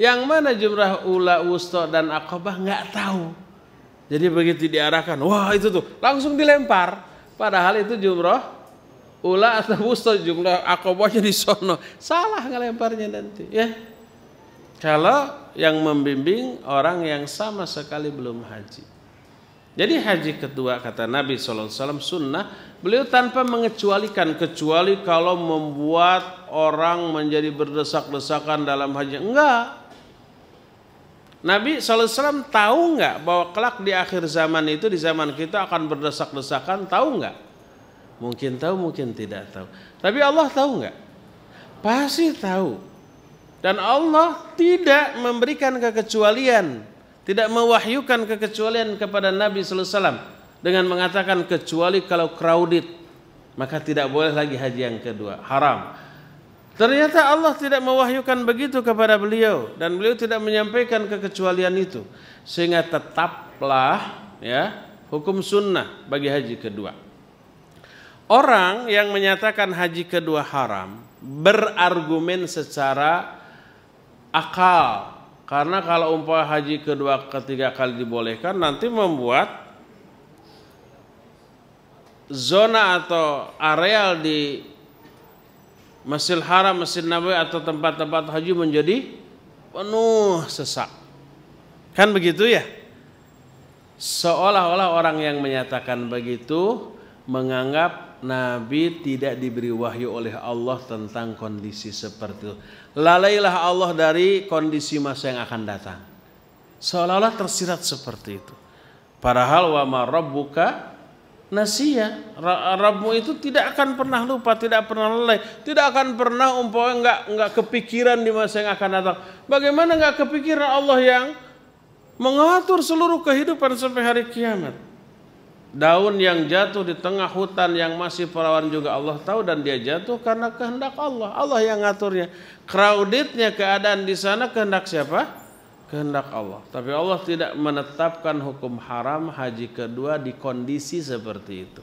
yang mana jumroh ula wusto dan akobah nggak tahu jadi begitu diarahkan, wah itu tuh langsung dilempar. Padahal itu jumroh ula atau busto jumroh. akobahnya di sono. Salah ngelemparnya nanti ya. Kalau yang membimbing orang yang sama sekali belum haji. Jadi haji kedua kata Nabi SAW sunnah Beliau tanpa mengecualikan Kecuali kalau membuat orang menjadi berdesak-desakan dalam haji Enggak Nabi SAW tahu nggak bahwa kelak di akhir zaman itu di zaman kita akan berdesak-desakan tahu nggak? Mungkin tahu, mungkin tidak tahu. Tapi Allah tahu nggak? Pasti tahu. Dan Allah tidak memberikan kekecualian, tidak mewahyukan kekecualian kepada Nabi SAW dengan mengatakan kecuali kalau crowded maka tidak boleh lagi haji yang kedua haram Ternyata Allah tidak mewahyukan begitu kepada beliau dan beliau tidak menyampaikan kekecualian itu sehingga tetaplah ya hukum sunnah bagi haji kedua. Orang yang menyatakan haji kedua haram berargumen secara akal karena kalau umpah haji kedua ketiga kali dibolehkan nanti membuat zona atau areal di Masjid Haram, Masjid Nabawi atau tempat-tempat haji menjadi penuh sesak. Kan begitu ya? Seolah-olah orang yang menyatakan begitu menganggap Nabi tidak diberi wahyu oleh Allah tentang kondisi seperti itu. Lalailah Allah dari kondisi masa yang akan datang. Seolah-olah tersirat seperti itu. Padahal wa ma rabbuka nasia Rabbu itu tidak akan pernah lupa tidak pernah lelai tidak akan pernah umpamanya nggak nggak kepikiran di masa yang akan datang bagaimana nggak kepikiran Allah yang mengatur seluruh kehidupan sampai hari kiamat daun yang jatuh di tengah hutan yang masih perawan juga Allah tahu dan dia jatuh karena kehendak Allah Allah yang ngaturnya crowdednya keadaan di sana kehendak siapa kehendak Allah. Tapi Allah tidak menetapkan hukum haram haji kedua di kondisi seperti itu.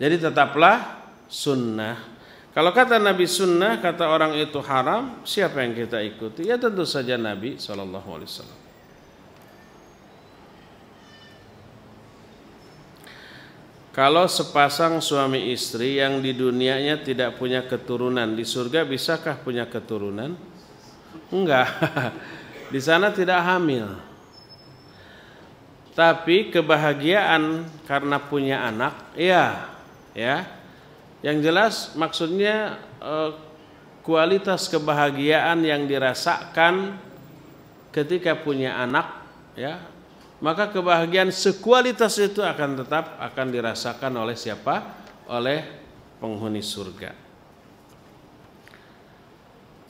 Jadi tetaplah sunnah. Kalau kata Nabi sunnah, kata orang itu haram, siapa yang kita ikuti? Ya tentu saja Nabi SAW. Kalau sepasang suami istri yang di dunianya tidak punya keturunan, di surga bisakah punya keturunan? Enggak. Di sana tidak hamil. Tapi kebahagiaan karena punya anak, iya, ya. Yang jelas maksudnya eh, kualitas kebahagiaan yang dirasakan ketika punya anak, ya. Maka kebahagiaan sekualitas itu akan tetap akan dirasakan oleh siapa? Oleh penghuni surga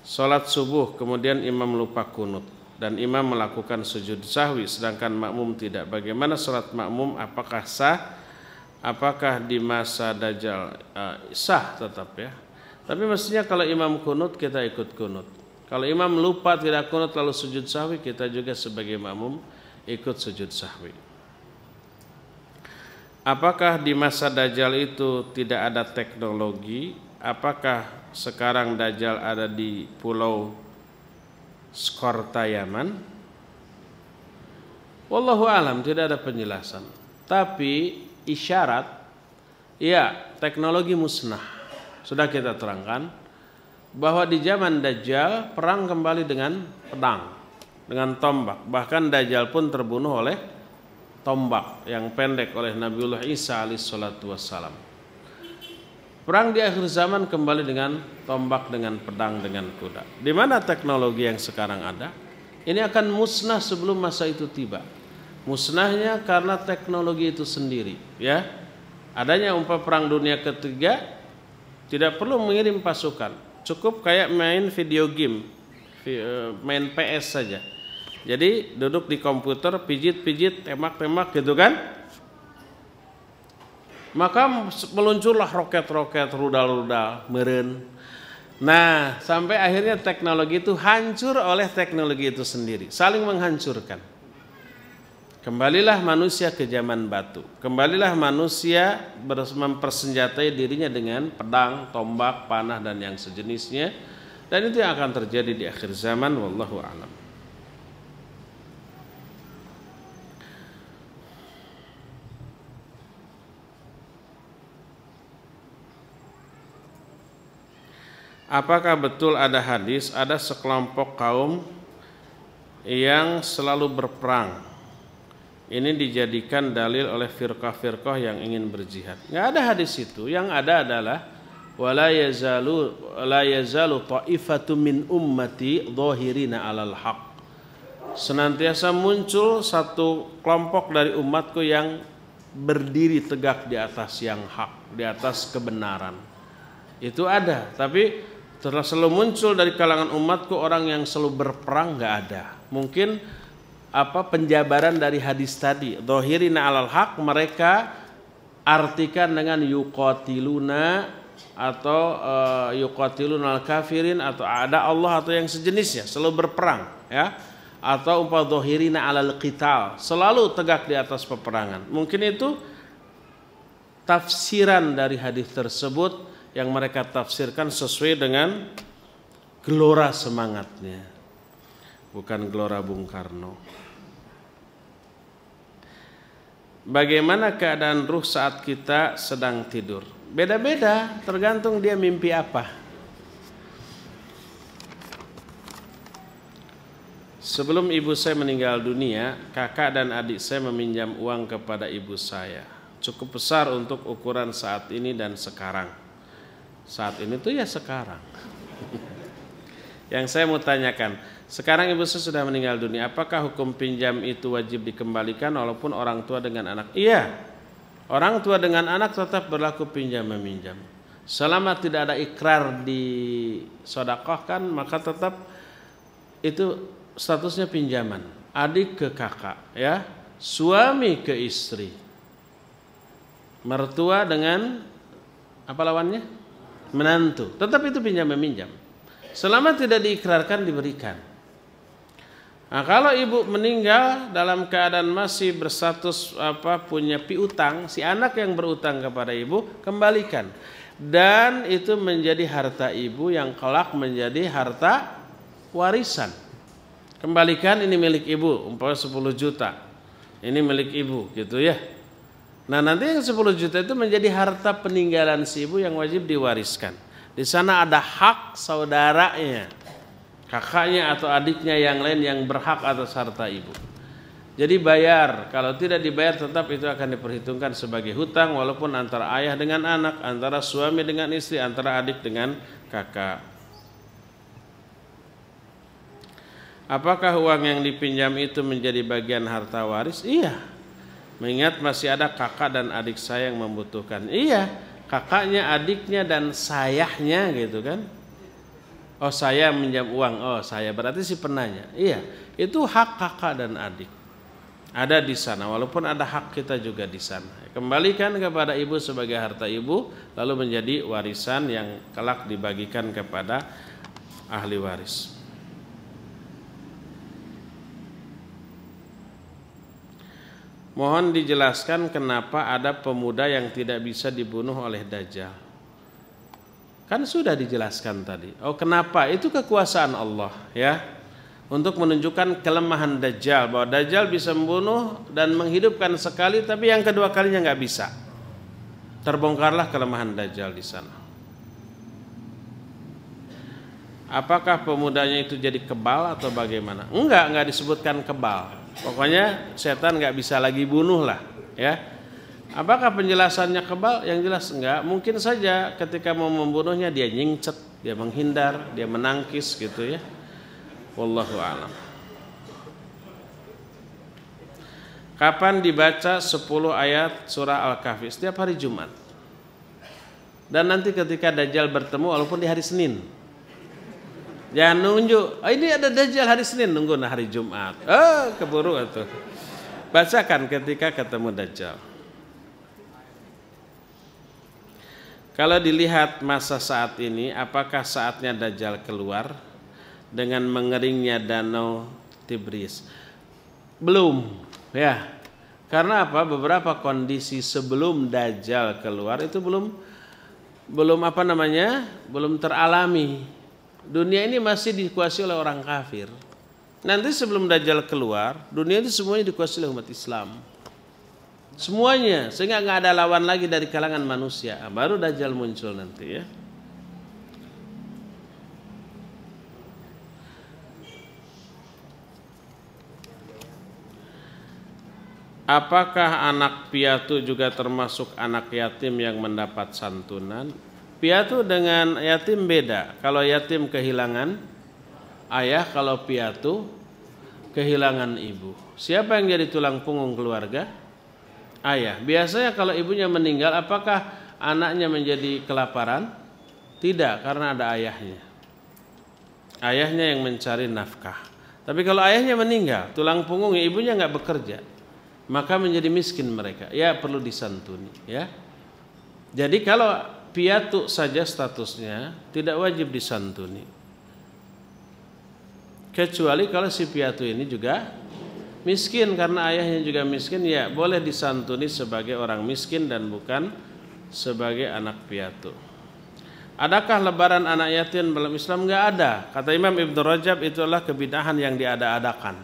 salat subuh kemudian imam lupa kunut dan imam melakukan sujud sahwi sedangkan makmum tidak. Bagaimana salat makmum apakah sah? Apakah di masa dajjal uh, sah tetap ya? Tapi mestinya kalau imam kunut kita ikut kunut. Kalau imam lupa tidak kunut lalu sujud sahwi kita juga sebagai makmum ikut sujud sahwi. Apakah di masa dajjal itu tidak ada teknologi? Apakah sekarang dajjal ada di pulau Skor tayaman, Wallahu alam tidak ada penjelasan. Tapi isyarat ya teknologi musnah sudah kita terangkan bahwa di zaman Dajjal perang kembali dengan pedang, dengan tombak. Bahkan Dajjal pun terbunuh oleh tombak yang pendek oleh Nabiullah Isa alaihissalatu Perang di akhir zaman kembali dengan tombak, dengan pedang, dengan kuda. Di mana teknologi yang sekarang ada? Ini akan musnah sebelum masa itu tiba. Musnahnya karena teknologi itu sendiri, ya. Adanya umpah perang dunia ketiga tidak perlu mengirim pasukan. Cukup kayak main video game, eh, main PS saja. Jadi duduk di komputer, pijit-pijit, temak-temak gitu kan maka meluncurlah roket-roket rudal-rudal meren nah sampai akhirnya teknologi itu hancur oleh teknologi itu sendiri saling menghancurkan kembalilah manusia ke zaman batu kembalilah manusia mempersenjatai dirinya dengan pedang tombak panah dan yang sejenisnya dan itu yang akan terjadi di akhir zaman wallahu alam Apakah betul ada hadis ada sekelompok kaum yang selalu berperang? Ini dijadikan dalil oleh firqah-firqah yang ingin berjihad. Nggak ada hadis itu. Yang ada adalah wala yazalu la yazalu ta'ifatu min ummati dhahirina 'alal haqq. Senantiasa muncul satu kelompok dari umatku yang berdiri tegak di atas yang hak, di atas kebenaran. Itu ada, tapi Terus selalu muncul dari kalangan umatku orang yang selalu berperang nggak ada. Mungkin apa penjabaran dari hadis tadi. Dohirina alal hak mereka artikan dengan yukotiluna atau e, eh, yukotiluna al kafirin atau ada Allah atau yang sejenisnya selalu berperang ya atau umpah dohirina alal qital selalu tegak di atas peperangan mungkin itu tafsiran dari hadis tersebut yang mereka tafsirkan sesuai dengan gelora semangatnya, bukan gelora Bung Karno. Bagaimana keadaan ruh saat kita sedang tidur? Beda-beda, tergantung dia mimpi apa. Sebelum ibu saya meninggal dunia, kakak dan adik saya meminjam uang kepada ibu saya. Cukup besar untuk ukuran saat ini dan sekarang. Saat ini tuh ya sekarang. Yang saya mau tanyakan, sekarang ibu saya sudah meninggal dunia, apakah hukum pinjam itu wajib dikembalikan walaupun orang tua dengan anak? Iya. Orang tua dengan anak tetap berlaku pinjam meminjam. Selama tidak ada ikrar di sodakoh kan maka tetap itu statusnya pinjaman. Adik ke kakak ya, suami ke istri. Mertua dengan apa lawannya? menantu. Tetap itu pinjam meminjam. Selama tidak diikrarkan diberikan. Nah, kalau ibu meninggal dalam keadaan masih bersatus apa punya piutang, si anak yang berutang kepada ibu kembalikan dan itu menjadi harta ibu yang kelak menjadi harta warisan. Kembalikan ini milik ibu, umpamanya 10 juta. Ini milik ibu gitu ya. Nah nanti yang 10 juta itu menjadi harta peninggalan si ibu yang wajib diwariskan. Di sana ada hak saudaranya, kakaknya atau adiknya yang lain yang berhak atas harta ibu. Jadi bayar, kalau tidak dibayar tetap itu akan diperhitungkan sebagai hutang walaupun antara ayah dengan anak, antara suami dengan istri, antara adik dengan kakak. Apakah uang yang dipinjam itu menjadi bagian harta waris? Iya, Mengingat masih ada kakak dan adik saya yang membutuhkan. Iya, kakaknya, adiknya dan sayahnya gitu kan. Oh saya minjam uang, oh saya berarti si penanya. Iya, itu hak kakak dan adik. Ada di sana, walaupun ada hak kita juga di sana. Kembalikan kepada ibu sebagai harta ibu, lalu menjadi warisan yang kelak dibagikan kepada ahli waris. Mohon dijelaskan kenapa ada pemuda yang tidak bisa dibunuh oleh Dajjal. Kan sudah dijelaskan tadi. Oh kenapa? Itu kekuasaan Allah ya. Untuk menunjukkan kelemahan Dajjal. Bahwa Dajjal bisa membunuh dan menghidupkan sekali tapi yang kedua kalinya nggak bisa. Terbongkarlah kelemahan Dajjal di sana. Apakah pemudanya itu jadi kebal atau bagaimana? Enggak, enggak disebutkan kebal Pokoknya setan nggak bisa lagi bunuh lah, ya. Apakah penjelasannya kebal? Yang jelas enggak. Mungkin saja ketika mau membunuhnya dia nyingcet, dia menghindar, dia menangkis gitu ya. Wallahu alam. Kapan dibaca 10 ayat surah Al-Kahfi? Setiap hari Jumat. Dan nanti ketika Dajjal bertemu walaupun di hari Senin, Jangan nunjuk. Oh, ini ada dajjal hari Senin nunggu nah hari Jumat. Oh, keburu atau Bacakan ketika ketemu dajjal. Kalau dilihat masa saat ini, apakah saatnya dajjal keluar dengan mengeringnya danau Tibris? Belum, ya. Karena apa? Beberapa kondisi sebelum Dajjal keluar itu belum belum apa namanya? belum teralami dunia ini masih dikuasai oleh orang kafir. Nanti sebelum Dajjal keluar, dunia itu semuanya dikuasai oleh umat Islam. Semuanya, sehingga nggak ada lawan lagi dari kalangan manusia. Ah, baru Dajjal muncul nanti ya. Apakah anak piatu juga termasuk anak yatim yang mendapat santunan? Piatu dengan yatim beda. Kalau yatim kehilangan ayah, kalau piatu kehilangan ibu. Siapa yang jadi tulang punggung keluarga? Ayah. Biasanya kalau ibunya meninggal, apakah anaknya menjadi kelaparan? Tidak, karena ada ayahnya. Ayahnya yang mencari nafkah. Tapi kalau ayahnya meninggal, tulang punggung ya ibunya nggak bekerja, maka menjadi miskin mereka. Ya perlu disantuni. Ya. Jadi kalau piatu saja statusnya tidak wajib disantuni. Kecuali kalau si piatu ini juga miskin karena ayahnya juga miskin ya boleh disantuni sebagai orang miskin dan bukan sebagai anak piatu. Adakah lebaran anak yatim dalam Islam? Enggak ada. Kata Imam Ibn Rajab itulah kebidahan yang diada-adakan.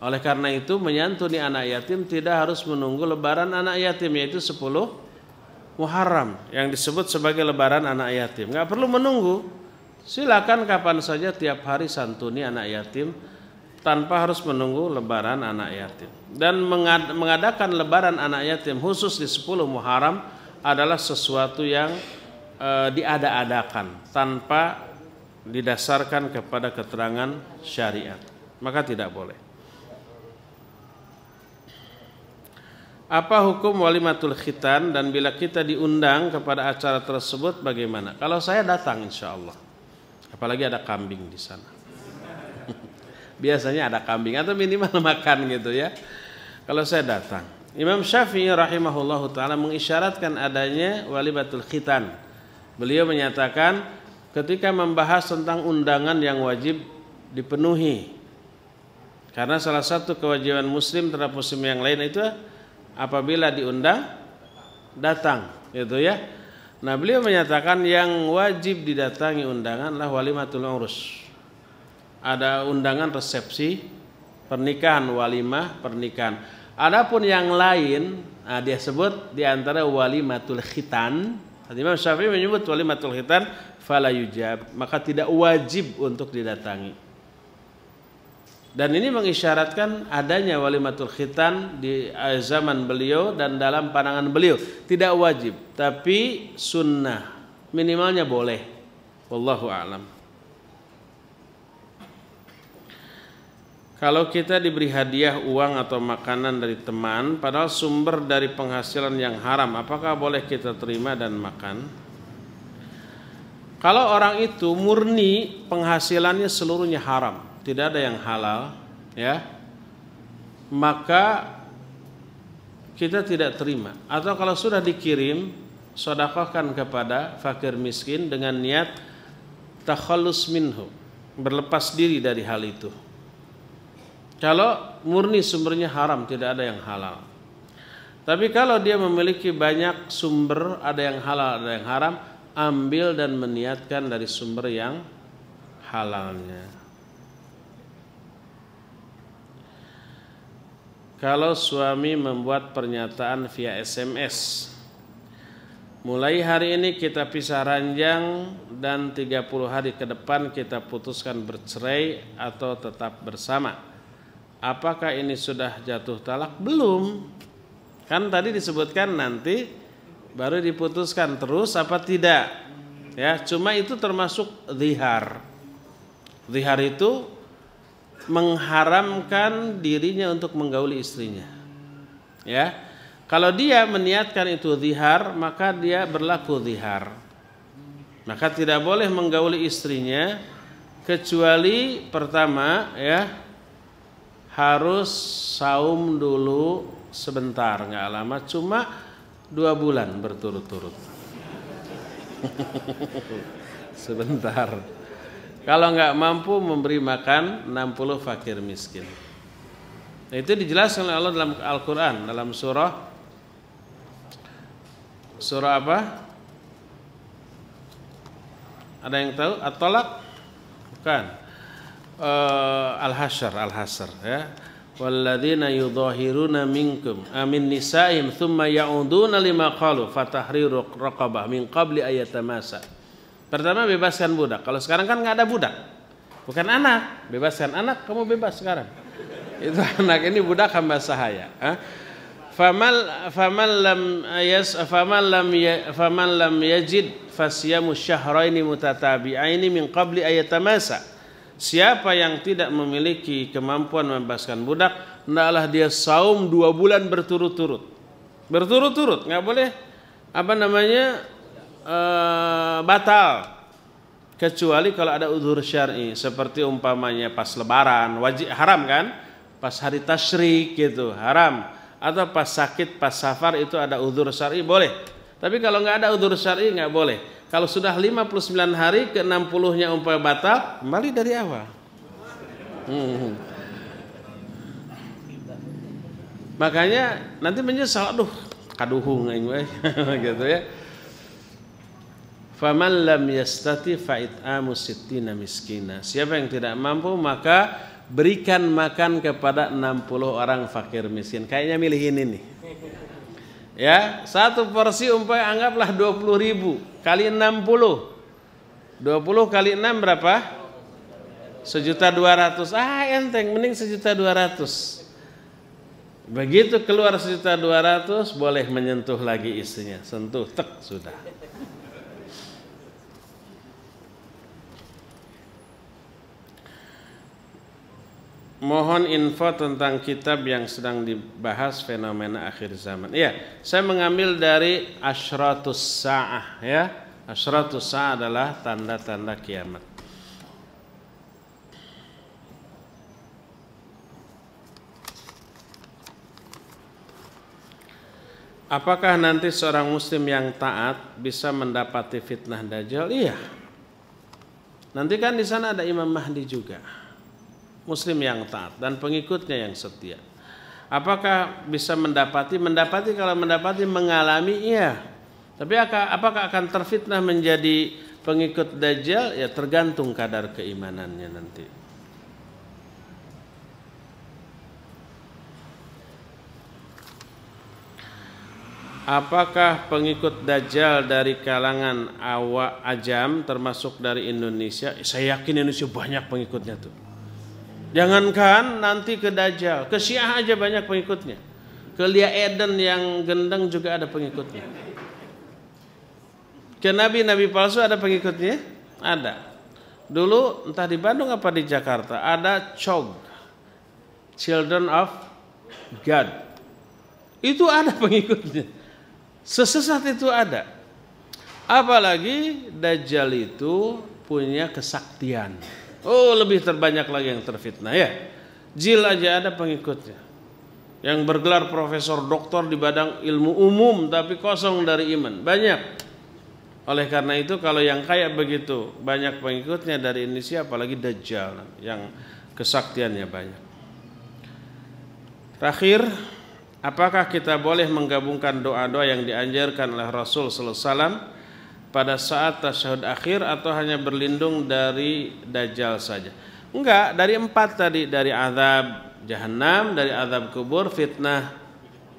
Oleh karena itu menyantuni anak yatim tidak harus menunggu lebaran anak yatim yaitu 10 Muharram yang disebut sebagai lebaran anak yatim. Nggak perlu menunggu. Silakan kapan saja tiap hari santuni anak yatim tanpa harus menunggu lebaran anak yatim. Dan mengad mengadakan lebaran anak yatim khusus di 10 Muharram adalah sesuatu yang e, diada-adakan tanpa didasarkan kepada keterangan syariat. Maka tidak boleh. Apa hukum walimatul khitan dan bila kita diundang kepada acara tersebut bagaimana? Kalau saya datang insya Allah. Apalagi ada kambing di sana. Biasanya ada kambing atau minimal makan gitu ya. Kalau saya datang. Imam Syafi'i rahimahullah ta'ala mengisyaratkan adanya walimatul khitan. Beliau menyatakan ketika membahas tentang undangan yang wajib dipenuhi. Karena salah satu kewajiban muslim terhadap muslim yang lain itu apabila diundang datang itu ya nah beliau menyatakan yang wajib didatangi undangan undanganlah walimatul urus ada undangan resepsi pernikahan walimah pernikahan adapun yang lain nah dia sebut diantara walimatul khitan Imam Syafi'i menyebut walimatul khitan fala maka tidak wajib untuk didatangi dan ini mengisyaratkan adanya walimatul khitan di eh, zaman beliau dan dalam pandangan beliau. Tidak wajib, tapi sunnah. Minimalnya boleh. Wallahu a'lam. Kalau kita diberi hadiah uang atau makanan dari teman, padahal sumber dari penghasilan yang haram, apakah boleh kita terima dan makan? Kalau orang itu murni penghasilannya seluruhnya haram, tidak ada yang halal, ya, maka kita tidak terima. Atau kalau sudah dikirim, sodakohkan kepada fakir miskin dengan niat takhalus minhu, berlepas diri dari hal itu. Kalau murni sumbernya haram, tidak ada yang halal. Tapi kalau dia memiliki banyak sumber, ada yang halal, ada yang haram, ambil dan meniatkan dari sumber yang halalnya. kalau suami membuat pernyataan via SMS. Mulai hari ini kita pisah ranjang dan 30 hari ke depan kita putuskan bercerai atau tetap bersama. Apakah ini sudah jatuh talak? Belum. Kan tadi disebutkan nanti baru diputuskan terus apa tidak. Ya, cuma itu termasuk zihar. Zihar itu mengharamkan dirinya untuk menggauli istrinya. Ya. Kalau dia meniatkan itu zihar, maka dia berlaku zihar. Maka tidak boleh menggauli istrinya kecuali pertama ya harus saum dulu sebentar nggak lama cuma dua bulan berturut-turut sebentar kalau nggak mampu memberi makan 60 fakir miskin. Nah, itu dijelaskan oleh Allah dalam Al-Quran dalam surah surah apa? Ada yang tahu? at Bukan. Uh, Al-Hasyr, Al-Hasyr ya. Walladzina yudhahiruna minkum amin eh, nisa'im thumma ya'uduna lima qalu fatahriru raqabah min qabli ayatamasa. Pertama bebaskan budak. Kalau sekarang kan nggak ada budak, bukan anak. Bebaskan anak, kamu bebas sekarang. Itu anak ini budak hamba sahaya. Famal famal lam eh, yas famal lam ya, famal lam yajid fasyamu syahraini mutatabi'aini min qabli ayatamasa. Siapa yang tidak memiliki kemampuan membebaskan budak, hendaklah dia saum dua bulan berturut-turut. Berturut-turut, nggak boleh apa namanya Eh, batal kecuali kalau ada udur syar'i seperti umpamanya pas lebaran wajib haram kan pas hari tasyrik gitu haram atau pas sakit pas safar itu ada udur syar'i boleh tapi kalau nggak ada udur syar'i nggak boleh kalau sudah 59 hari ke 60-nya umpamanya batal kembali dari awal hmm. makanya nanti menyesal aduh kaduhung gitu ya Faman lam yastati fa'it'amu sittina miskina. Siapa yang tidak mampu maka berikan makan kepada 60 orang fakir miskin. Kayaknya milih ini nih. Ya, satu porsi umpamanya anggaplah 20 ribu kali 60. 20 kali 6 berapa? Sejuta dua ratus. Ah enteng, mending sejuta dua ratus. Begitu keluar sejuta dua ratus, boleh menyentuh lagi istrinya. Sentuh, tek, sudah. mohon info tentang kitab yang sedang dibahas fenomena akhir zaman. Iya, saya mengambil dari Asyratus Sa'ah ya. Asyratus Sa'ah adalah tanda-tanda kiamat. Apakah nanti seorang muslim yang taat bisa mendapati fitnah dajjal? Iya. Nanti kan di sana ada Imam Mahdi juga muslim yang taat dan pengikutnya yang setia. Apakah bisa mendapati? Mendapati kalau mendapati mengalami iya. Tapi apakah akan terfitnah menjadi pengikut dajjal? Ya tergantung kadar keimanannya nanti. Apakah pengikut Dajjal dari kalangan awak ajam termasuk dari Indonesia? Saya yakin Indonesia banyak pengikutnya tuh. Jangankan nanti ke Dajjal, ke Syiah aja banyak pengikutnya. Ke Lia Eden yang gendeng juga ada pengikutnya. Ke nabi-nabi palsu ada pengikutnya? Ada. Dulu entah di Bandung apa di Jakarta ada Chog Children of God. Itu ada pengikutnya. Sesesat itu ada. Apalagi Dajjal itu punya kesaktian Oh lebih terbanyak lagi yang terfitnah ya. Jil aja ada pengikutnya. Yang bergelar profesor doktor di badang ilmu umum tapi kosong dari iman. Banyak. Oleh karena itu kalau yang kaya begitu banyak pengikutnya dari Indonesia apalagi Dajjal yang kesaktiannya banyak. Terakhir, apakah kita boleh menggabungkan doa-doa yang dianjurkan oleh Rasul sallallahu alaihi wasallam pada saat tasyahud akhir atau hanya berlindung dari dajjal saja? Enggak, dari empat tadi dari azab jahanam, dari azab kubur, fitnah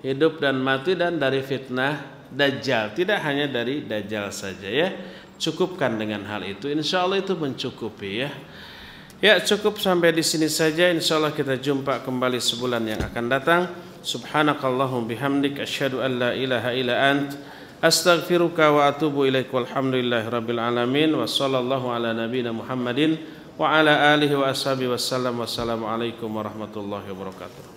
hidup dan mati dan dari fitnah dajjal. Tidak hanya dari dajjal saja ya. Cukupkan dengan hal itu. Insya Allah itu mencukupi ya. Ya cukup sampai di sini saja. Insya Allah kita jumpa kembali sebulan yang akan datang. Subhanakallahum bihamdik asyhadu an la ilaha illa ant Astaghfiruka wa atubu ilaik walhamdulillahi rabbil alamin wa sallallahu ala nabina Muhammadin wa ala alihi wa ashabihi wassalamualaikum warahmatullahi wabarakatuh